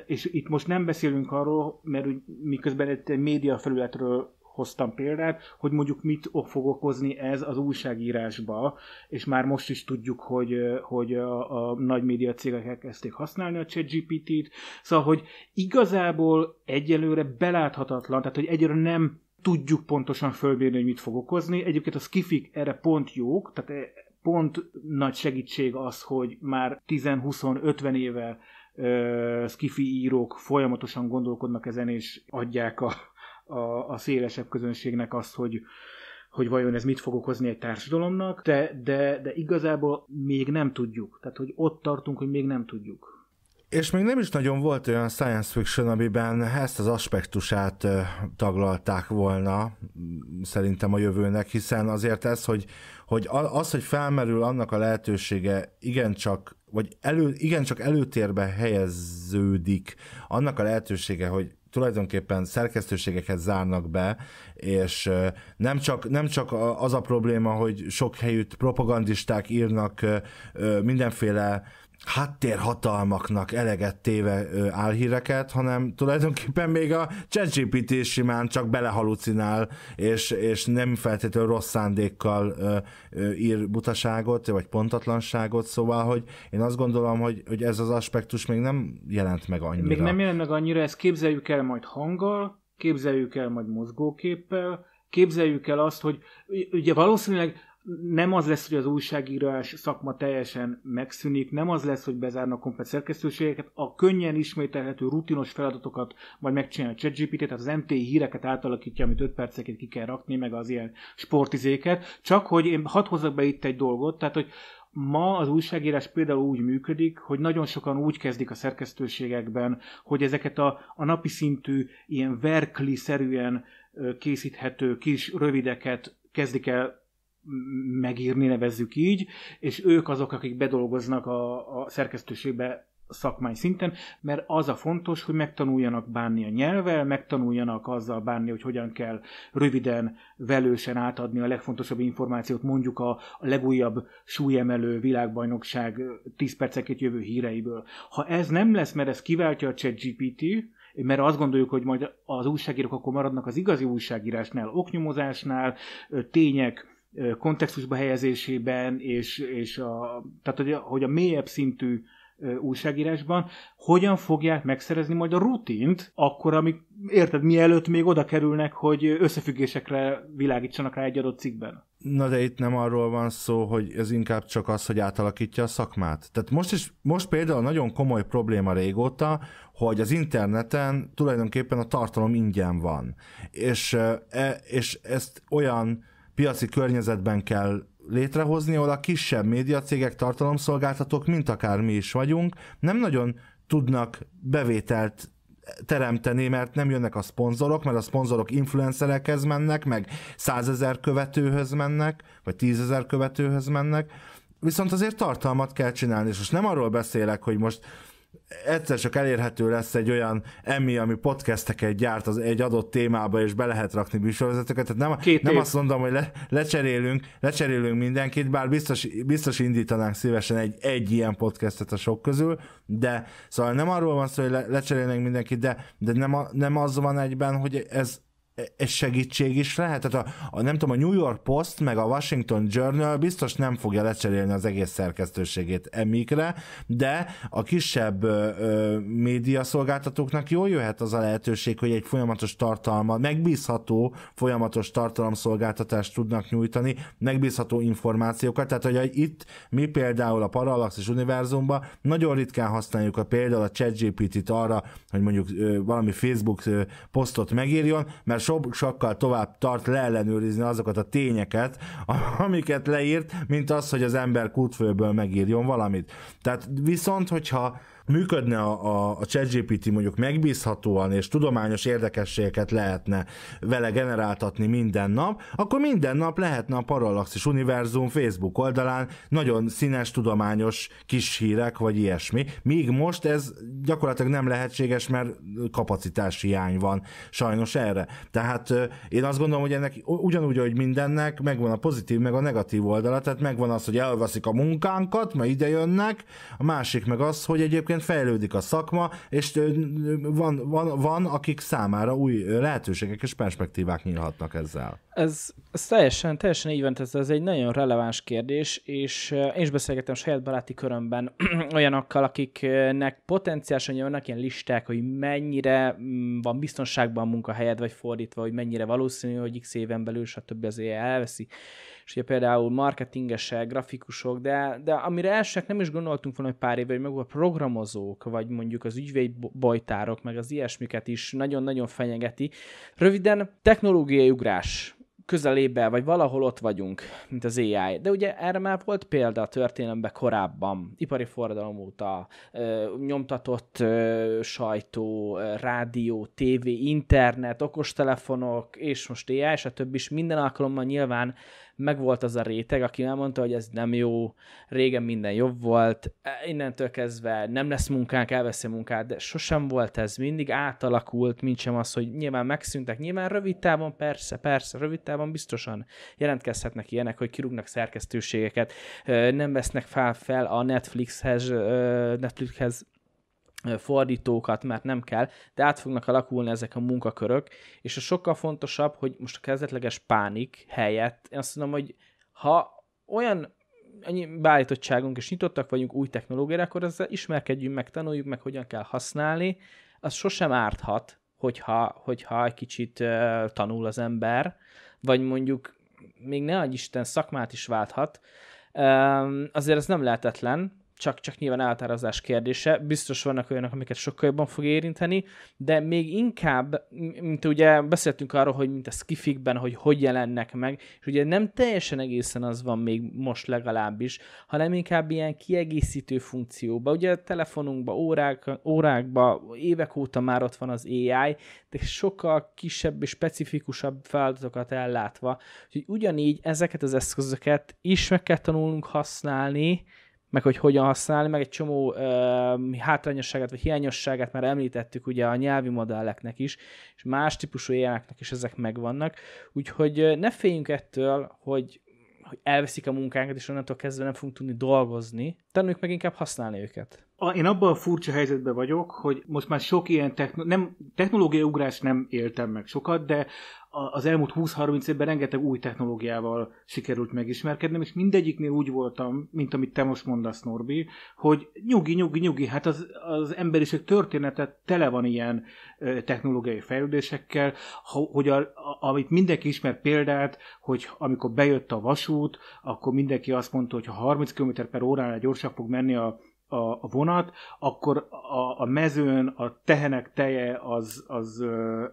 és itt most nem beszélünk arról, mert miközben egy média felületről hoztam példát, hogy mondjuk mit fog okozni ez az újságírásba, és már most is tudjuk, hogy, hogy a, a nagy média cégek elkezdték használni a ChatGPT-t, szóval, hogy igazából egyelőre beláthatatlan, tehát hogy egyelőre nem tudjuk pontosan fölmérni, hogy mit fog okozni. Egyébként a skifik erre pont jók, tehát pont nagy segítség az, hogy már 10-20-50 éve ö, skifi írók folyamatosan gondolkodnak ezen, és adják a, a, a szélesebb közönségnek azt, hogy hogy vajon ez mit fog okozni egy társadalomnak, de, de, de igazából még nem tudjuk. Tehát, hogy ott tartunk, hogy még nem tudjuk. És még nem is nagyon volt olyan science fiction, amiben ezt az aspektusát taglalták volna szerintem a jövőnek, hiszen azért ez, hogy, hogy az, hogy felmerül annak a lehetősége igencsak, vagy elő, igencsak előtérbe helyeződik annak a lehetősége, hogy tulajdonképpen szerkesztőségeket zárnak be, és nem csak, nem csak az a probléma, hogy sok helyütt propagandisták írnak mindenféle háttérhatalmaknak eleget téve álhíreket, hanem tulajdonképpen még a ChatGPT simán csak belehalucinál, és, és nem feltétlenül rossz szándékkal ö, ö, ír butaságot, vagy pontatlanságot, szóval, hogy én azt gondolom, hogy, hogy ez az aspektus még nem jelent meg annyira. Még nem jelent meg annyira, ezt képzeljük el majd hanggal, képzeljük el majd mozgóképpel, képzeljük el azt, hogy ugye valószínűleg nem az lesz, hogy az újságírás szakma teljesen megszűnik, nem az lesz, hogy bezárnak komplet szerkesztőségeket, a könnyen ismételhető rutinos feladatokat majd megcsinálja a ChatGPT, tehát az MT híreket átalakítja, amit 5 perceket ki kell rakni, meg az ilyen sportizéket, csak hogy én hadd hozzak be itt egy dolgot, tehát hogy Ma az újságírás például úgy működik, hogy nagyon sokan úgy kezdik a szerkesztőségekben, hogy ezeket a, a napi szintű, ilyen verkli-szerűen készíthető kis rövideket kezdik el megírni, nevezzük így, és ők azok, akik bedolgoznak a, a szerkesztőségbe szakmai szinten, mert az a fontos, hogy megtanuljanak bánni a nyelvvel, megtanuljanak azzal bánni, hogy hogyan kell röviden, velősen átadni a legfontosabb információt, mondjuk a, a legújabb súlyemelő világbajnokság 10 perceket jövő híreiből. Ha ez nem lesz, mert ez kiváltja a ChatGPT, mert azt gondoljuk, hogy majd az újságírók akkor maradnak az igazi újságírásnál, oknyomozásnál, tények, kontextusba helyezésében, és, és a, tehát hogy a, hogy a mélyebb szintű újságírásban, hogyan fogják megszerezni majd a rutint, akkor, amik, érted, mielőtt még oda kerülnek, hogy összefüggésekre világítsanak rá egy adott cikkben. Na de itt nem arról van szó, hogy ez inkább csak az, hogy átalakítja a szakmát. Tehát most is, most például nagyon komoly probléma régóta, hogy az interneten tulajdonképpen a tartalom ingyen van. És, e, és ezt olyan piaci környezetben kell létrehozni, ahol a kisebb médiacégek, tartalomszolgáltatók, mint akár mi is vagyunk, nem nagyon tudnak bevételt teremteni, mert nem jönnek a szponzorok, mert a szponzorok influencerekhez mennek, meg százezer követőhöz mennek, vagy tízezer követőhöz mennek, viszont azért tartalmat kell csinálni, és most nem arról beszélek, hogy most egyszer csak elérhető lesz egy olyan emi, ami podcasteket gyárt az egy adott témába, és be lehet rakni műsorvezetőket. Tehát nem, Két nem év. azt mondom, hogy le, lecserélünk, lecserélünk mindenkit, bár biztos, biztos indítanánk szívesen egy, egy ilyen podcastet a sok közül, de szóval nem arról van szó, hogy le, lecserélnénk mindenkit, de, de nem, a, nem az van egyben, hogy ez segítség is lehet. Tehát a, a, nem tudom, a New York Post meg a Washington Journal biztos nem fogja lecserélni az egész szerkesztőségét emikre, de a kisebb ö, média médiaszolgáltatóknak jól jöhet az a lehetőség, hogy egy folyamatos tartalma, megbízható folyamatos tartalomszolgáltatást tudnak nyújtani, megbízható információkat. Tehát, hogy itt mi például a Parallaxis univerzumban nagyon ritkán használjuk a például a ChatGPT-t arra, hogy mondjuk ö, valami Facebook ö, posztot megírjon, mert sok sakkal tovább tart leellenőrizni azokat a tényeket, amiket leírt, mint az, hogy az ember kútfőből megírjon valamit. Tehát viszont, hogyha működne a, a, a ChatGPT mondjuk megbízhatóan, és tudományos érdekességeket lehetne vele generáltatni minden nap, akkor minden nap lehetne a Parallaxis Univerzum Facebook oldalán nagyon színes, tudományos kis hírek, vagy ilyesmi. Míg most ez gyakorlatilag nem lehetséges, mert kapacitás hiány van sajnos erre. Tehát én azt gondolom, hogy ennek ugyanúgy, hogy mindennek megvan a pozitív, meg a negatív oldala, tehát megvan az, hogy elveszik a munkánkat, mert ide jönnek, a másik meg az, hogy egyébként egyébként fejlődik a szakma, és van, van, van akik számára új lehetőségek és perspektívák nyílhatnak ezzel. Ez, ez teljesen, teljesen így van, ez, ez egy nagyon releváns kérdés, és én is beszélgettem saját baráti körömben olyanokkal, akiknek potenciálisan jönnek ilyen listák, hogy mennyire mm, van biztonságban a munkahelyed, vagy fordítva, hogy mennyire valószínű, hogy x éven belül, stb. azért elveszi és ugye például marketingesek, grafikusok, de, de amire elsőnek nem is gondoltunk volna, hogy pár éve, hogy meg a programozók, vagy mondjuk az ügyvédbojtárok, meg az ilyesmiket is nagyon-nagyon fenyegeti. Röviden, technológiai ugrás közelébe, vagy valahol ott vagyunk, mint az AI. De ugye erre már volt példa a történelemben korábban, ipari forradalom óta, nyomtatott sajtó, rádió, tévé, internet, okostelefonok, és most AI, és a többi is minden alkalommal nyilván megvolt az a réteg, aki elmondta, hogy ez nem jó, régen minden jobb volt, e, innentől kezdve nem lesz munkánk, elveszi a munkát, de sosem volt ez, mindig átalakult, mint sem az, hogy nyilván megszűntek, nyilván rövid távon, persze, persze, rövid távon biztosan jelentkezhetnek ilyenek, hogy kirúgnak szerkesztőségeket, nem vesznek fel, fel a Netflixhez, Netflixhez fordítókat, mert nem kell, de át fognak alakulni ezek a munkakörök, és a sokkal fontosabb, hogy most a kezdetleges pánik helyett, én azt mondom, hogy ha olyan annyi beállítottságunk és nyitottak vagyunk új technológiára, akkor ezzel ismerkedjünk meg, tanuljuk meg, hogyan kell használni, az sosem árthat, hogyha, hogyha egy kicsit uh, tanul az ember, vagy mondjuk még ne Isten szakmát is válthat, um, azért ez nem lehetetlen, csak, csak nyilván áltározás kérdése. Biztos vannak olyanok, amiket sokkal jobban fog érinteni, de még inkább, mint ugye beszéltünk arról, hogy mint a skifikben, hogy hogy jelennek meg, és ugye nem teljesen egészen az van még most legalábbis, hanem inkább ilyen kiegészítő funkcióba. Ugye a telefonunkba, órák, órákba, évek óta már ott van az AI, de sokkal kisebb és specifikusabb feladatokat ellátva. Úgyhogy ugyanígy ezeket az eszközöket is meg kell tanulnunk használni, meg hogy hogyan használni, meg egy csomó ö, hátrányosságát vagy hiányosságát már említettük ugye a nyelvi modelleknek is, és más típusú ilyeneknek is ezek megvannak, úgyhogy ne féljünk ettől, hogy, hogy elveszik a munkánkat, és onnantól kezdve nem fogunk tudni dolgozni, tanuljuk meg inkább használni őket a, én abban a furcsa helyzetben vagyok, hogy most már sok ilyen techno- nem, technológiai ugrás nem éltem meg sokat, de az elmúlt 20-30 évben rengeteg új technológiával sikerült megismerkednem, és mindegyiknél úgy voltam, mint amit te most mondasz, Norbi, hogy nyugi, nyugi, nyugi, hát az, az emberiség története tele van ilyen ö, technológiai fejlődésekkel, hogy a, a, amit mindenki ismer példát, hogy amikor bejött a vasút, akkor mindenki azt mondta, hogy ha 30 km per óránál gyorsabb fog menni a a, a vonat, akkor a, a mezőn a tehenek teje az, az,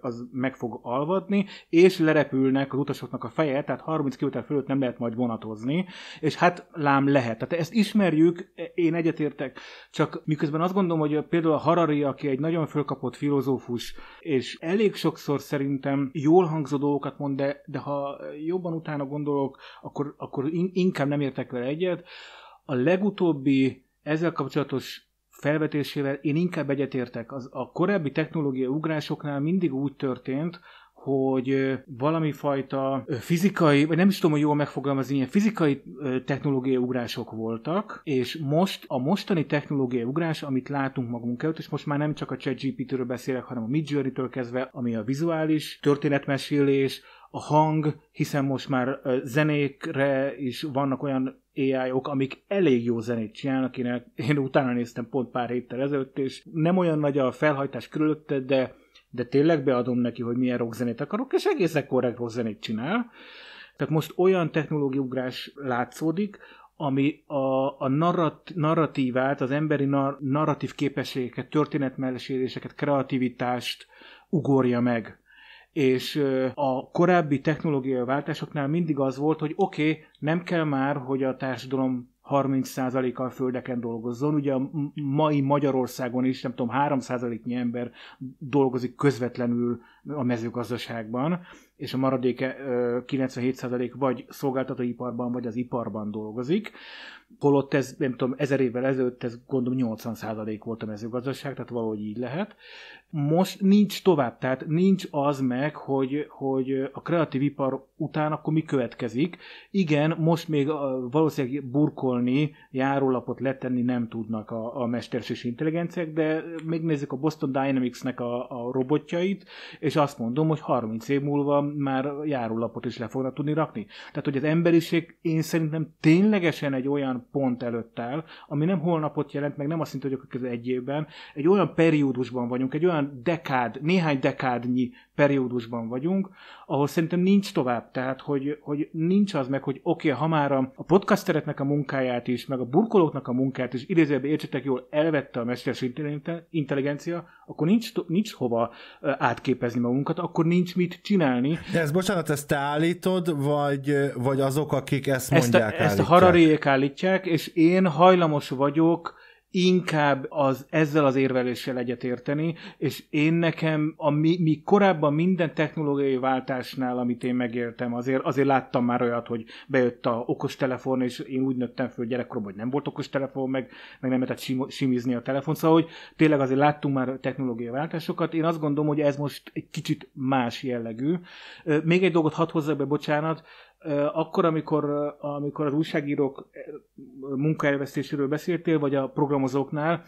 az meg fog alvadni, és lerepülnek az utasoknak a feje, tehát 30 km fölött nem lehet majd vonatozni, és hát lám lehet. Tehát ezt ismerjük, én egyetértek, csak miközben azt gondolom, hogy például a Harari, aki egy nagyon fölkapott filozófus, és elég sokszor szerintem jól hangzó dolgokat mond, de, de ha jobban utána gondolok, akkor, akkor inkább nem értek vele egyet. A legutóbbi ezzel kapcsolatos felvetésével én inkább egyetértek. Az, a korábbi technológia ugrásoknál mindig úgy történt, hogy valami fajta fizikai, vagy nem is tudom, hogy jól megfogalmazni, ilyen fizikai technológiai ugrások voltak, és most a mostani technológiai ugrás, amit látunk magunk előtt, és most már nem csak a ChatGPT-ről beszélek, hanem a Midjourney-től kezdve, ami a vizuális történetmesélés, a hang, hiszen most már zenékre is vannak olyan ai -ok, amik elég jó zenét csinálnak, én, én utána néztem pont pár héttel ezelőtt, és nem olyan nagy a felhajtás körülötte, de, de tényleg beadom neki, hogy milyen rockzenét akarok, és egészen korrekt rockzenét csinál. Tehát most olyan technológiugrás látszódik, ami a, a narrat, narratívát, az emberi nar, narratív képességeket, történetmeséléseket, kreativitást ugorja meg és a korábbi technológiai váltásoknál mindig az volt, hogy oké, okay, nem kell már, hogy a társadalom 30 a földeken dolgozzon. Ugye a mai Magyarországon is, nem tudom, 3%-nyi ember dolgozik közvetlenül a mezőgazdaságban, és a maradék 97% vagy szolgáltatóiparban, vagy az iparban dolgozik holott ez, nem tudom, ezer évvel ezelőtt ez gondolom 80% volt a mezőgazdaság, tehát valahogy így lehet. Most nincs tovább, tehát nincs az meg, hogy, hogy a kreatív ipar után akkor mi következik. Igen, most még valószínűleg burkolni, járólapot letenni nem tudnak a, a mesterséges intelligenciák, de nézzük a Boston Dynamics-nek a, a robotjait, és azt mondom, hogy 30 év múlva már járólapot is le fognak tudni rakni. Tehát, hogy az emberiség én szerintem ténylegesen egy olyan olyan pont előtt áll, ami nem holnapot jelent, meg nem azt jelenti, hogy a következő egy évben, egy olyan periódusban vagyunk, egy olyan dekád, néhány dekádnyi periódusban vagyunk, ahol szerintem nincs tovább, tehát hogy, hogy nincs az meg, hogy oké, okay, ha már a podcastereknek a munkáját is, meg a burkolóknak a munkáját is, idézőjelben értsetek jól, elvette a mesterség intelligencia, akkor nincs, nincs hova átképezni magunkat, akkor nincs mit csinálni. De ez bocsánat, ezt te állítod, vagy, vagy azok, akik ezt mondják, Ezt a, ezt a harariék állítják, és én hajlamos vagyok inkább az, ezzel az érveléssel egyetérteni, és én nekem, a, mi, mi korábban minden technológiai váltásnál, amit én megértem, azért, azért láttam már olyat, hogy bejött a okostelefon, és én úgy nőttem föl gyerekkoromban, hogy nem volt okostelefon, meg, meg nem lehetett sim, simizni a telefon, szóval hogy tényleg azért láttunk már technológiai váltásokat, én azt gondolom, hogy ez most egy kicsit más jellegű. Még egy dolgot hadd hozzak be, bocsánat, akkor, amikor, amikor az újságírók munkaelvesztéséről beszéltél, vagy a programozóknál,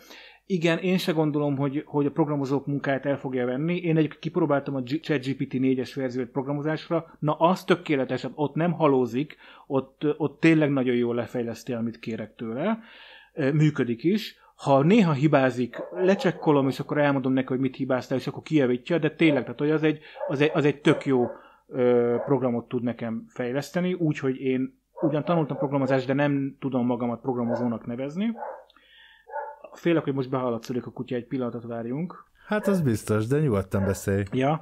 igen, én se gondolom, hogy, hogy a programozók munkáját el fogja venni. Én egyébként kipróbáltam a ChatGPT 4-es verziót programozásra, na az tökéletesebb, ott nem halózik, ott, ott tényleg nagyon jól lefejleszti, amit kérek tőle, működik is. Ha néha hibázik, lecsekkolom, és akkor elmondom neki, hogy mit hibáztál, és akkor kijavítja, de tényleg, tehát hogy az egy, az egy, az egy tök jó programot tud nekem fejleszteni, úgyhogy én ugyan tanultam programozást, de nem tudom magamat programozónak nevezni. Félek, hogy most behaladszolik a kutya, egy pillanatot várjunk. Hát az biztos, de nyugodtan beszélj. Ja.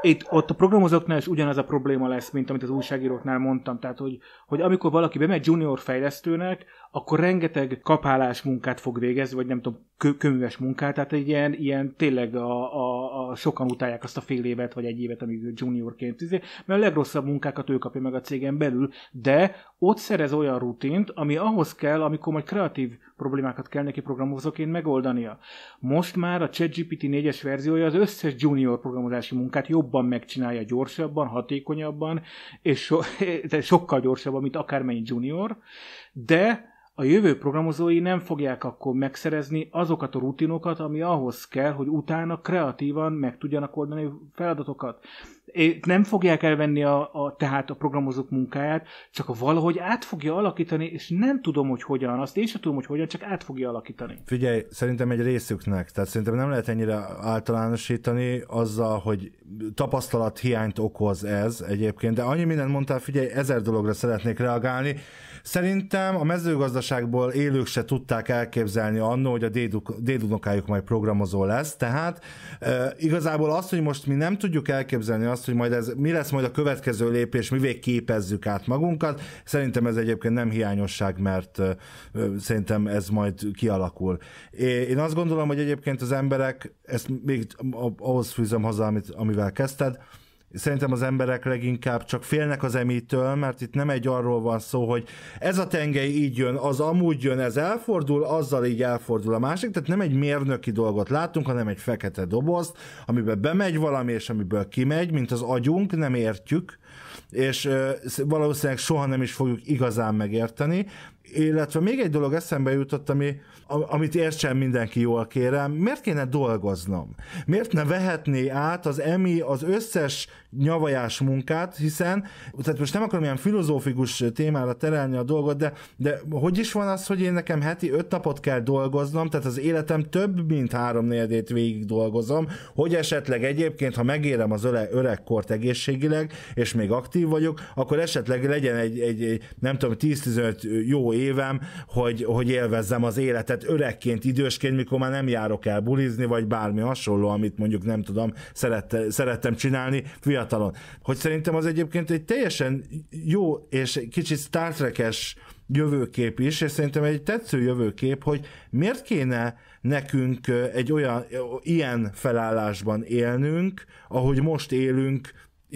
Itt, ott a programozóknál is ugyanaz a probléma lesz, mint amit az újságíróknál mondtam. Tehát, hogy, hogy amikor valaki bemegy junior fejlesztőnek, akkor rengeteg kapálás munkát fog végezni, vagy nem tudom, kö- köműves munkát, tehát egy ilyen, ilyen tényleg a, a, a, sokan utálják azt a fél évet, vagy egy évet, amíg juniorként izé, mert a legrosszabb munkákat ő kapja meg a cégen belül, de ott szerez olyan rutint, ami ahhoz kell, amikor majd kreatív problémákat kell neki programozóként megoldania. Most már a ChatGPT 4-es verziója az összes junior programozási munkát jobban megcsinálja gyorsabban, hatékonyabban, és so- sokkal gyorsabban, mint akármennyi junior, de a jövő programozói nem fogják akkor megszerezni azokat a rutinokat, ami ahhoz kell, hogy utána kreatívan meg tudjanak oldani feladatokat. Nem fogják elvenni a, a, tehát a programozók munkáját, csak valahogy át fogja alakítani, és nem tudom, hogy hogyan. Azt én sem tudom, hogy hogyan, csak át fogja alakítani. Figyelj, szerintem egy részüknek, tehát szerintem nem lehet ennyire általánosítani azzal, hogy tapasztalat hiányt okoz ez egyébként, de annyi mindent mondtál, figyelj, ezer dologra szeretnék reagálni. Szerintem a mezőgazdaságból élők se tudták elképzelni annó, hogy a dédunokájuk majd programozó lesz, tehát e, igazából azt, hogy most mi nem tudjuk elképzelni azt, hogy majd ez, mi lesz majd a következő lépés, mi vég képezzük át magunkat, szerintem ez egyébként nem hiányosság, mert e, szerintem ez majd kialakul. Én azt gondolom, hogy egyébként az emberek, ezt még ahhoz fűzöm haza, amit, amivel kezdted, szerintem az emberek leginkább csak félnek az emitől, mert itt nem egy arról van szó, hogy ez a tengely így jön, az amúgy jön, ez elfordul, azzal így elfordul a másik, tehát nem egy mérnöki dolgot látunk, hanem egy fekete dobozt, amiben bemegy valami, és amiből kimegy, mint az agyunk, nem értjük, és valószínűleg soha nem is fogjuk igazán megérteni, illetve még egy dolog eszembe jutott, ami, amit értsen mindenki jól kérem, miért kéne dolgoznom? Miért ne vehetné át az EMI az összes nyavajás munkát, hiszen, tehát most nem akarom ilyen filozófikus témára terelni a dolgot, de, de hogy is van az, hogy én nekem heti öt napot kell dolgoznom, tehát az életem több, mint három négyedét végig dolgozom, hogy esetleg egyébként, ha megérem az öle, kort egészségileg, és még aktív vagyok, akkor esetleg legyen egy, egy, egy nem tudom, 10-15 jó évem, hogy, hogy élvezzem az életet öregként, idősként, mikor már nem járok el bulizni, vagy bármi hasonló, amit mondjuk nem tudom, szerette, szerettem csinálni fiatal fiatalon. Hogy szerintem az egyébként egy teljesen jó és egy kicsit Star Trek-es jövőkép is, és szerintem egy tetsző jövőkép, hogy miért kéne nekünk eh, egy olyan, eh, ilyen felállásban élnünk, ahogy most élünk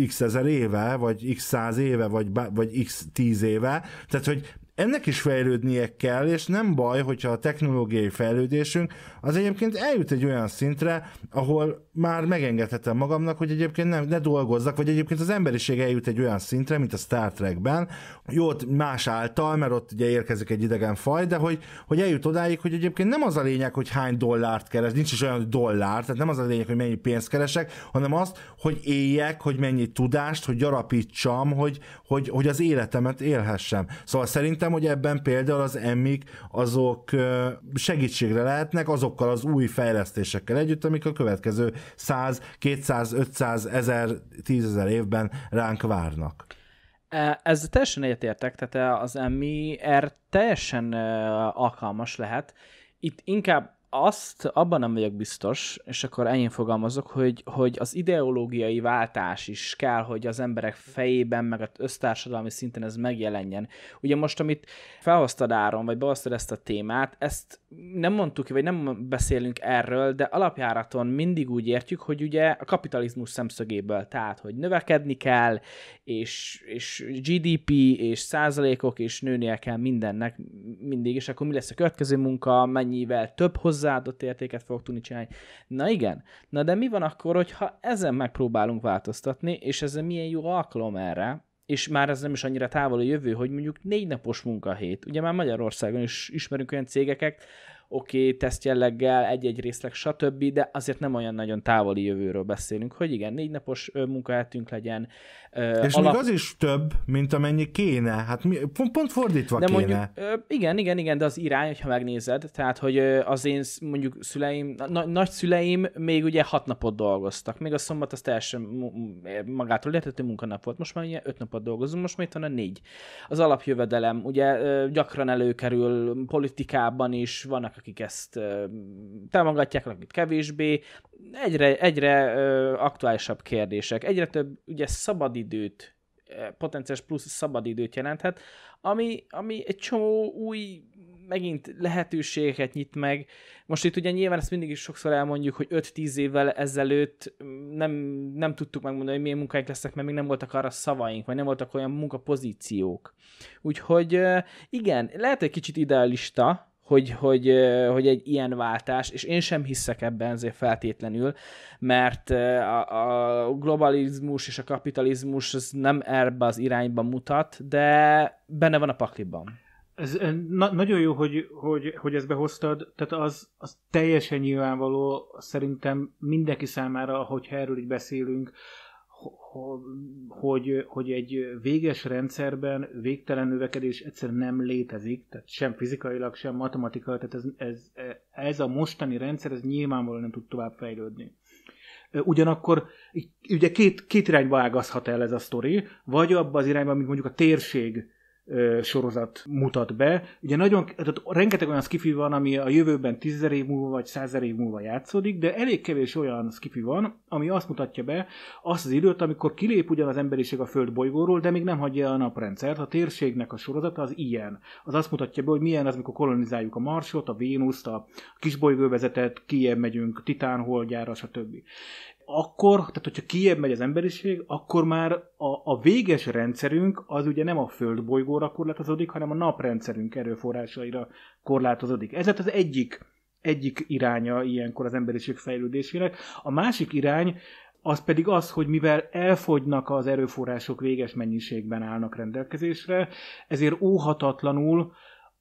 x ezer éve, vagy x száz éve, vagy, vagy x tíz éve. Tehát, hogy ennek is fejlődnie kell, és nem baj, hogyha a technológiai fejlődésünk az egyébként eljut egy olyan szintre, ahol már megengedhetem magamnak, hogy egyébként nem, ne dolgozzak, vagy egyébként az emberiség eljut egy olyan szintre, mint a Star Trekben, jó, más által, mert ott ugye érkezik egy idegen faj, de hogy, hogy eljut odáig, hogy egyébként nem az a lényeg, hogy hány dollárt keres, nincs is olyan dollár, tehát nem az a lényeg, hogy mennyi pénzt keresek, hanem azt, hogy éljek, hogy mennyi tudást, hogy gyarapítsam, hogy, hogy, hogy az életemet élhessem. Szóval szerintem, hogy ebben például az emmik azok segítségre lehetnek azokkal az új fejlesztésekkel együtt, amik a következő 100, 200, 500, 1000, 10 ezer évben ránk várnak. E, ez teljesen egyetértek, tehát az MIR teljesen e, alkalmas lehet. Itt inkább azt abban nem vagyok biztos, és akkor ennyien fogalmazok, hogy, hogy az ideológiai váltás is kell, hogy az emberek fejében, meg az össztársadalmi szinten ez megjelenjen. Ugye most, amit felhoztad Áron, vagy behoztad ezt a témát, ezt nem mondtuk ki, vagy nem beszélünk erről, de alapjáraton mindig úgy értjük, hogy ugye a kapitalizmus szemszögéből, tehát, hogy növekedni kell, és, és GDP, és százalékok, és nőnie kell mindennek, mindig, és akkor mi lesz a következő munka, mennyivel több hozzáadott értéket fogok tudni csinálni. Na igen, na de mi van akkor, hogyha ezen megpróbálunk változtatni, és ez milyen jó alkalom erre, és már ez nem is annyira távol a jövő, hogy mondjuk négy napos munkahét. Ugye már Magyarországon is ismerünk olyan cégeket, oké, okay, tesztjelleggel, egy-egy részleg, stb., de azért nem olyan nagyon távoli jövőről beszélünk, hogy igen, négy napos munkahetünk legyen. És alap... még az is több, mint amennyi kéne, hát mi, pont, pont fordítva de kéne. Mondjuk, igen, igen, igen, de az irány, ha megnézed, tehát, hogy az én mondjuk szüleim, na, szüleim még ugye hat napot dolgoztak, még a szombat az teljesen magától értető munkanap volt, most már ugye öt napot dolgozunk, most már itt van a négy. Az alapjövedelem, ugye gyakran előkerül politikában is, vannak akik ezt támogatják, akik kevésbé. Egyre, egyre aktuálisabb kérdések, egyre több ugye szabadidőt, potenciális plusz szabadidőt jelenthet, ami, ami egy csomó új megint lehetőséget nyit meg. Most itt ugye nyilván ezt mindig is sokszor elmondjuk, hogy 5-10 évvel ezelőtt nem, nem tudtuk megmondani, hogy milyen munkáink lesznek, mert még nem voltak arra szavaink, vagy nem voltak olyan munkapozíciók. Úgyhogy igen, lehet egy kicsit idealista hogy, hogy, hogy egy ilyen váltás, és én sem hiszek ebben ezért feltétlenül, mert a, a globalizmus és a kapitalizmus az nem erbe az irányba mutat, de benne van a pakliban. Ez na- nagyon jó, hogy, hogy, hogy ezt behoztad, tehát az, az teljesen nyilvánvaló szerintem mindenki számára, hogy erről így beszélünk, hogy, hogy egy véges rendszerben végtelen növekedés egyszerűen nem létezik, tehát sem fizikailag, sem matematikailag, tehát ez, ez, ez a mostani rendszer, ez nyilvánvalóan nem tud tovább fejlődni. Ugyanakkor ugye két, két irányba ágazhat el ez a sztori, vagy abba az irányba, mint mondjuk a térség sorozat mutat be. Ugye nagyon, tehát rengeteg olyan skifi van, ami a jövőben tízezer év múlva vagy százer év múlva játszódik, de elég kevés olyan skifi van, ami azt mutatja be azt az időt, amikor kilép ugyan az emberiség a Föld bolygóról, de még nem hagyja el a naprendszert. A térségnek a sorozata az ilyen. Az azt mutatja be, hogy milyen az, mikor kolonizáljuk a Marsot, a Vénuszt, a kisbolygóvezetet, kijebb megyünk, Titán holdjára, stb akkor, tehát hogyha kiebb megy az emberiség, akkor már a, a véges rendszerünk az ugye nem a Föld bolygóra korlátozódik, hanem a naprendszerünk erőforrásaira korlátozódik. Ez az egyik, egyik iránya ilyenkor az emberiség fejlődésének. A másik irány az pedig az, hogy mivel elfogynak az erőforrások véges mennyiségben állnak rendelkezésre, ezért óhatatlanul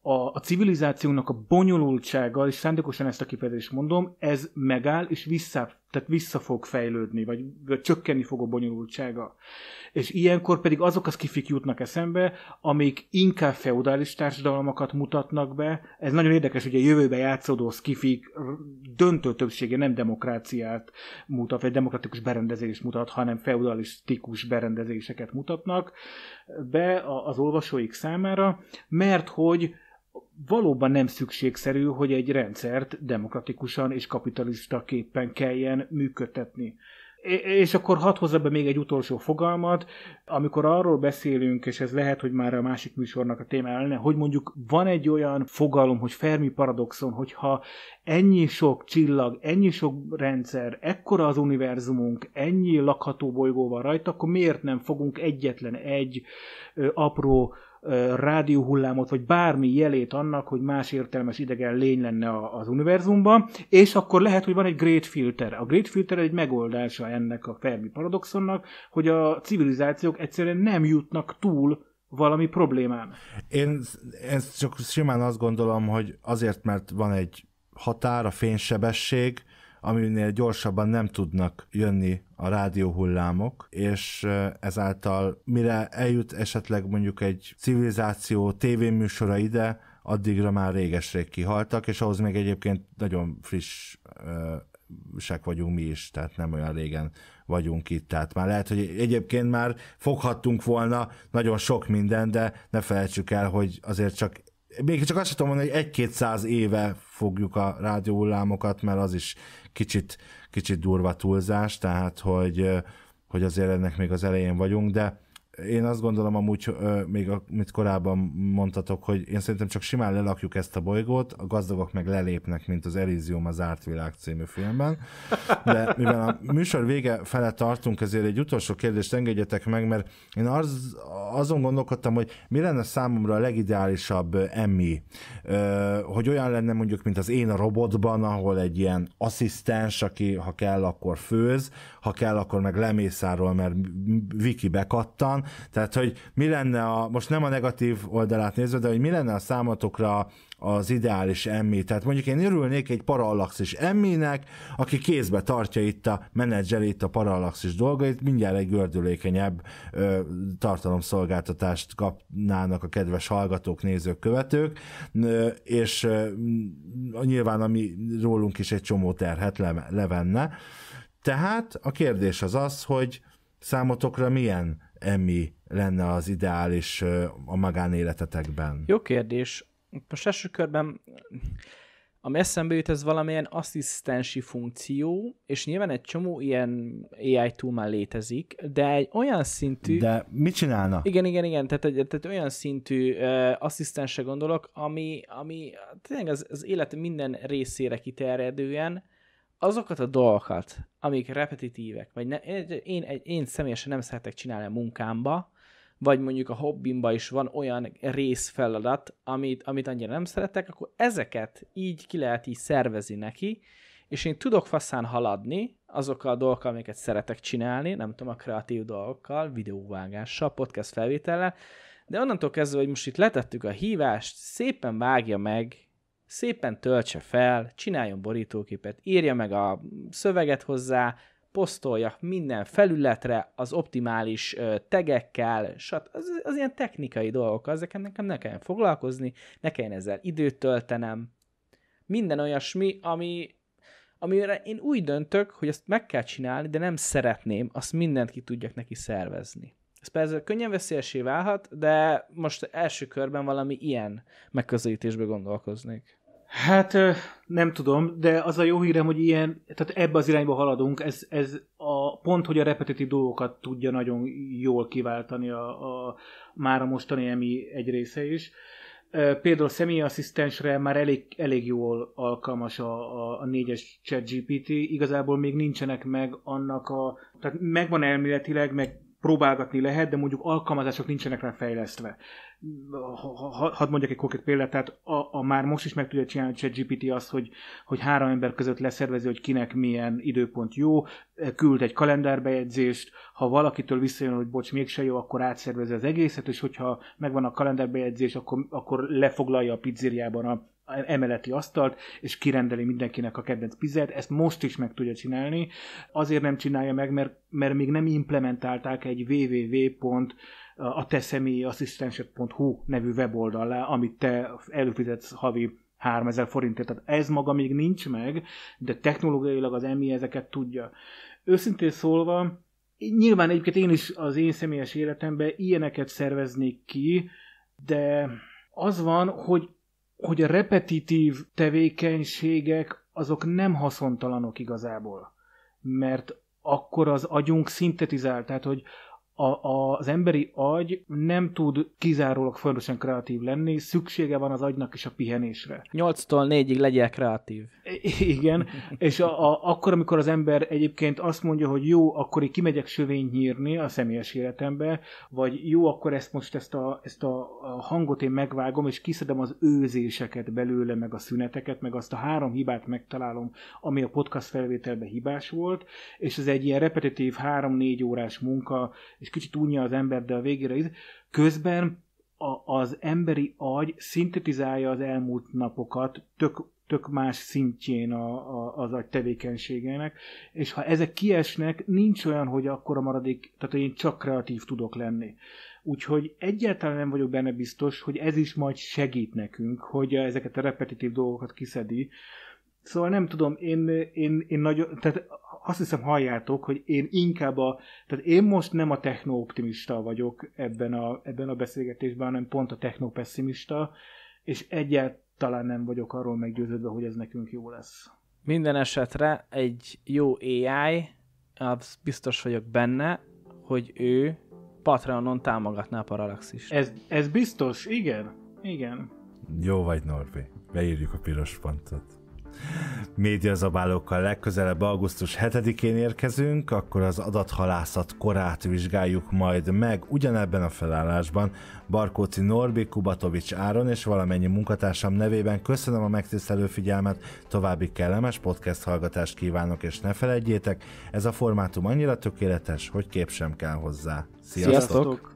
a, a civilizációnak a bonyolultsága, és szándékosan ezt a kifejezést mondom, ez megáll, és vissza tehát vissza fog fejlődni, vagy, vagy csökkenni fog a bonyolultsága. És ilyenkor pedig azok az kifik jutnak eszembe, amik inkább feudális társadalmakat mutatnak be. Ez nagyon érdekes, hogy a jövőbe játszódó skifik döntő többsége nem demokráciát mutat, vagy demokratikus berendezést mutat, hanem feudalistikus berendezéseket mutatnak be az olvasóik számára, mert hogy valóban nem szükségszerű, hogy egy rendszert demokratikusan és kapitalista képpen kelljen működtetni. És akkor hadd hozzá be még egy utolsó fogalmat, amikor arról beszélünk, és ez lehet, hogy már a másik műsornak a téma lenne, hogy mondjuk van egy olyan fogalom, hogy Fermi paradoxon, hogyha ennyi sok csillag, ennyi sok rendszer, ekkora az univerzumunk, ennyi lakható bolygó van rajta, akkor miért nem fogunk egyetlen egy ö, apró rádióhullámot, vagy bármi jelét annak, hogy más értelmes idegen lény lenne az univerzumban, és akkor lehet, hogy van egy great filter. A great filter egy megoldása ennek a Fermi paradoxonnak, hogy a civilizációk egyszerűen nem jutnak túl valami problémán. Én, én csak simán azt gondolom, hogy azért, mert van egy határ, a fénysebesség, aminél gyorsabban nem tudnak jönni a rádióhullámok, és ezáltal mire eljut esetleg mondjuk egy civilizáció tévéműsora ide, addigra már réges-rég kihaltak, és ahhoz még egyébként nagyon friss sek vagyunk mi is, tehát nem olyan régen vagyunk itt. Tehát már lehet, hogy egyébként már foghattunk volna nagyon sok minden, de ne felejtsük el, hogy azért csak még csak azt sem tudom mondani, hogy egy-kétszáz éve fogjuk a rádióhullámokat, mert az is kicsit, kicsit durva túlzás, tehát hogy, eh, hogy azért ennek még az elején vagyunk, de én azt gondolom amúgy, még amit korábban mondtatok, hogy én szerintem csak simán lelakjuk ezt a bolygót, a gazdagok meg lelépnek, mint az Elysium az Árt Világ című filmben. De mivel a műsor vége fele tartunk, ezért egy utolsó kérdést engedjetek meg, mert én az, azon gondolkodtam, hogy mi lenne számomra a legideálisabb Emmy, hogy olyan lenne mondjuk, mint az Én a robotban, ahol egy ilyen asszisztens, aki ha kell, akkor főz, ha kell, akkor meg lemészárol, mert Viki bekattan, tehát, hogy mi lenne a, most nem a negatív oldalát nézve, de hogy mi lenne a számotokra az ideális emmi. Tehát mondjuk én örülnék egy parallaxis emminek, aki kézbe tartja itt a menedzseri, itt a parallaxis dolgait, mindjárt egy gördülékenyebb ö, tartalomszolgáltatást kapnának a kedves hallgatók, nézők, követők, ö, és ö, nyilván ami rólunk is egy csomó terhet le, levenne. Tehát a kérdés az az, hogy számotokra milyen emi lenne az ideális a magánéletetekben? Jó kérdés. Most első körben ami eszembe jut, ez valamilyen asszisztensi funkció, és nyilván egy csomó ilyen AI túl már létezik, de egy olyan szintű... De mit csinálna? Igen, igen, igen, tehát, egy, tehát olyan szintű uh, asszisztense gondolok, ami, ami tényleg az, az élet minden részére kiterjedően, azokat a dolgokat, amik repetitívek, vagy ne, én, én személyesen nem szeretek csinálni a munkámba, vagy mondjuk a hobbimba is van olyan részfeladat, amit, amit annyira nem szeretek, akkor ezeket így ki lehet így szervezni neki, és én tudok faszán haladni azokkal a dolgokkal, amiket szeretek csinálni, nem tudom, a kreatív dolgokkal, videóvágással, podcast felvétellel, de onnantól kezdve, hogy most itt letettük a hívást, szépen vágja meg szépen töltse fel, csináljon borítóképet, írja meg a szöveget hozzá, posztolja minden felületre az optimális tegekkel, stb. Az, az ilyen technikai dolgok, ezeken nekem ne kelljen foglalkozni, ne kelljen ezzel időt töltenem. Minden olyasmi, ami, amire én úgy döntök, hogy ezt meg kell csinálni, de nem szeretném, azt mindent ki tudjak neki szervezni. Ez persze könnyen veszélyesé válhat, de most első körben valami ilyen megközelítésbe gondolkoznék. Hát nem tudom, de az a jó hírem, hogy ilyen, tehát ebbe az irányba haladunk, ez, ez a pont, hogy a repetitív dolgokat tudja nagyon jól kiváltani a, a már a mostani EMI egy része is. Például személyasszisztensre már elég, elég jól alkalmas a, a, a négyes chat GPT, igazából még nincsenek meg annak a, tehát megvan elméletileg, meg próbálgatni lehet, de mondjuk alkalmazások nincsenek rá fejlesztve. Ha, ha, hadd mondjak egy konkrét példát, tehát a, a már most is meg tudja csinálni a GPT azt, hogy, hogy három ember között leszervezi, hogy kinek milyen időpont jó, küld egy kalenderbejegyzést, ha valakitől visszajön, hogy bocs, mégse jó, akkor átszervezi az egészet, és hogyha megvan a kalenderbejegyzés, akkor, akkor lefoglalja a pizzériában a emeleti asztalt, és kirendeli mindenkinek a kedvenc pizzát, ezt most is meg tudja csinálni. Azért nem csinálja meg, mert, mert még nem implementálták egy www. a te személyi asszisztensek.hu nevű weboldalá, amit te előfizetsz havi 3000 forintért. Tehát ez maga még nincs meg, de technológiailag az EMI ezeket tudja. Őszintén szólva, nyilván egyébként én is az én személyes életemben ilyeneket szerveznék ki, de az van, hogy hogy a repetitív tevékenységek azok nem haszontalanok igazából, mert akkor az agyunk szintetizál, tehát hogy a, az emberi agy nem tud kizárólag folyamatosan kreatív lenni, szüksége van az agynak is a pihenésre. 8-tól 4-ig legyél kreatív. I- igen, és a, a, akkor, amikor az ember egyébként azt mondja, hogy jó, akkor én kimegyek sövényt nyírni a személyes életembe, vagy jó, akkor ezt most ezt a, ezt a, a hangot én megvágom, és kiszedem az őzéseket belőle, meg a szüneteket, meg azt a három hibát megtalálom, ami a podcast felvételben hibás volt, és ez egy ilyen repetitív 3-4 órás munka, és kicsit unja az ember, de a végére íz. Közben a, az emberi agy szintetizálja az elmúlt napokat tök, tök más szintjén a, a, az agy tevékenységének, és ha ezek kiesnek, nincs olyan, hogy akkor a maradék, tehát én csak kreatív tudok lenni. Úgyhogy egyáltalán nem vagyok benne biztos, hogy ez is majd segít nekünk, hogy ezeket a repetitív dolgokat kiszedi, Szóval nem tudom, én, én, én nagyon, tehát azt hiszem halljátok, hogy én inkább a, tehát én most nem a techno-optimista vagyok ebben a, ebben a beszélgetésben, hanem pont a techno-pessimista, és egyáltalán nem vagyok arról meggyőződve, hogy ez nekünk jó lesz. Minden esetre egy jó AI, az biztos vagyok benne, hogy ő Patreonon támogatná a Paralaxist. Ez, ez biztos, igen, igen. Jó vagy, Norbi. Beírjuk a piros pontot médiazabálókkal legközelebb augusztus 7-én érkezünk, akkor az adathalászat korát vizsgáljuk majd meg ugyanebben a felállásban. Barkóci Norbi, Kubatovics Áron és valamennyi munkatársam nevében köszönöm a megtisztelő figyelmet, további kellemes podcast hallgatást kívánok, és ne felejtjétek, ez a formátum annyira tökéletes, hogy kép sem kell hozzá. Sziasztok! Sziasztok!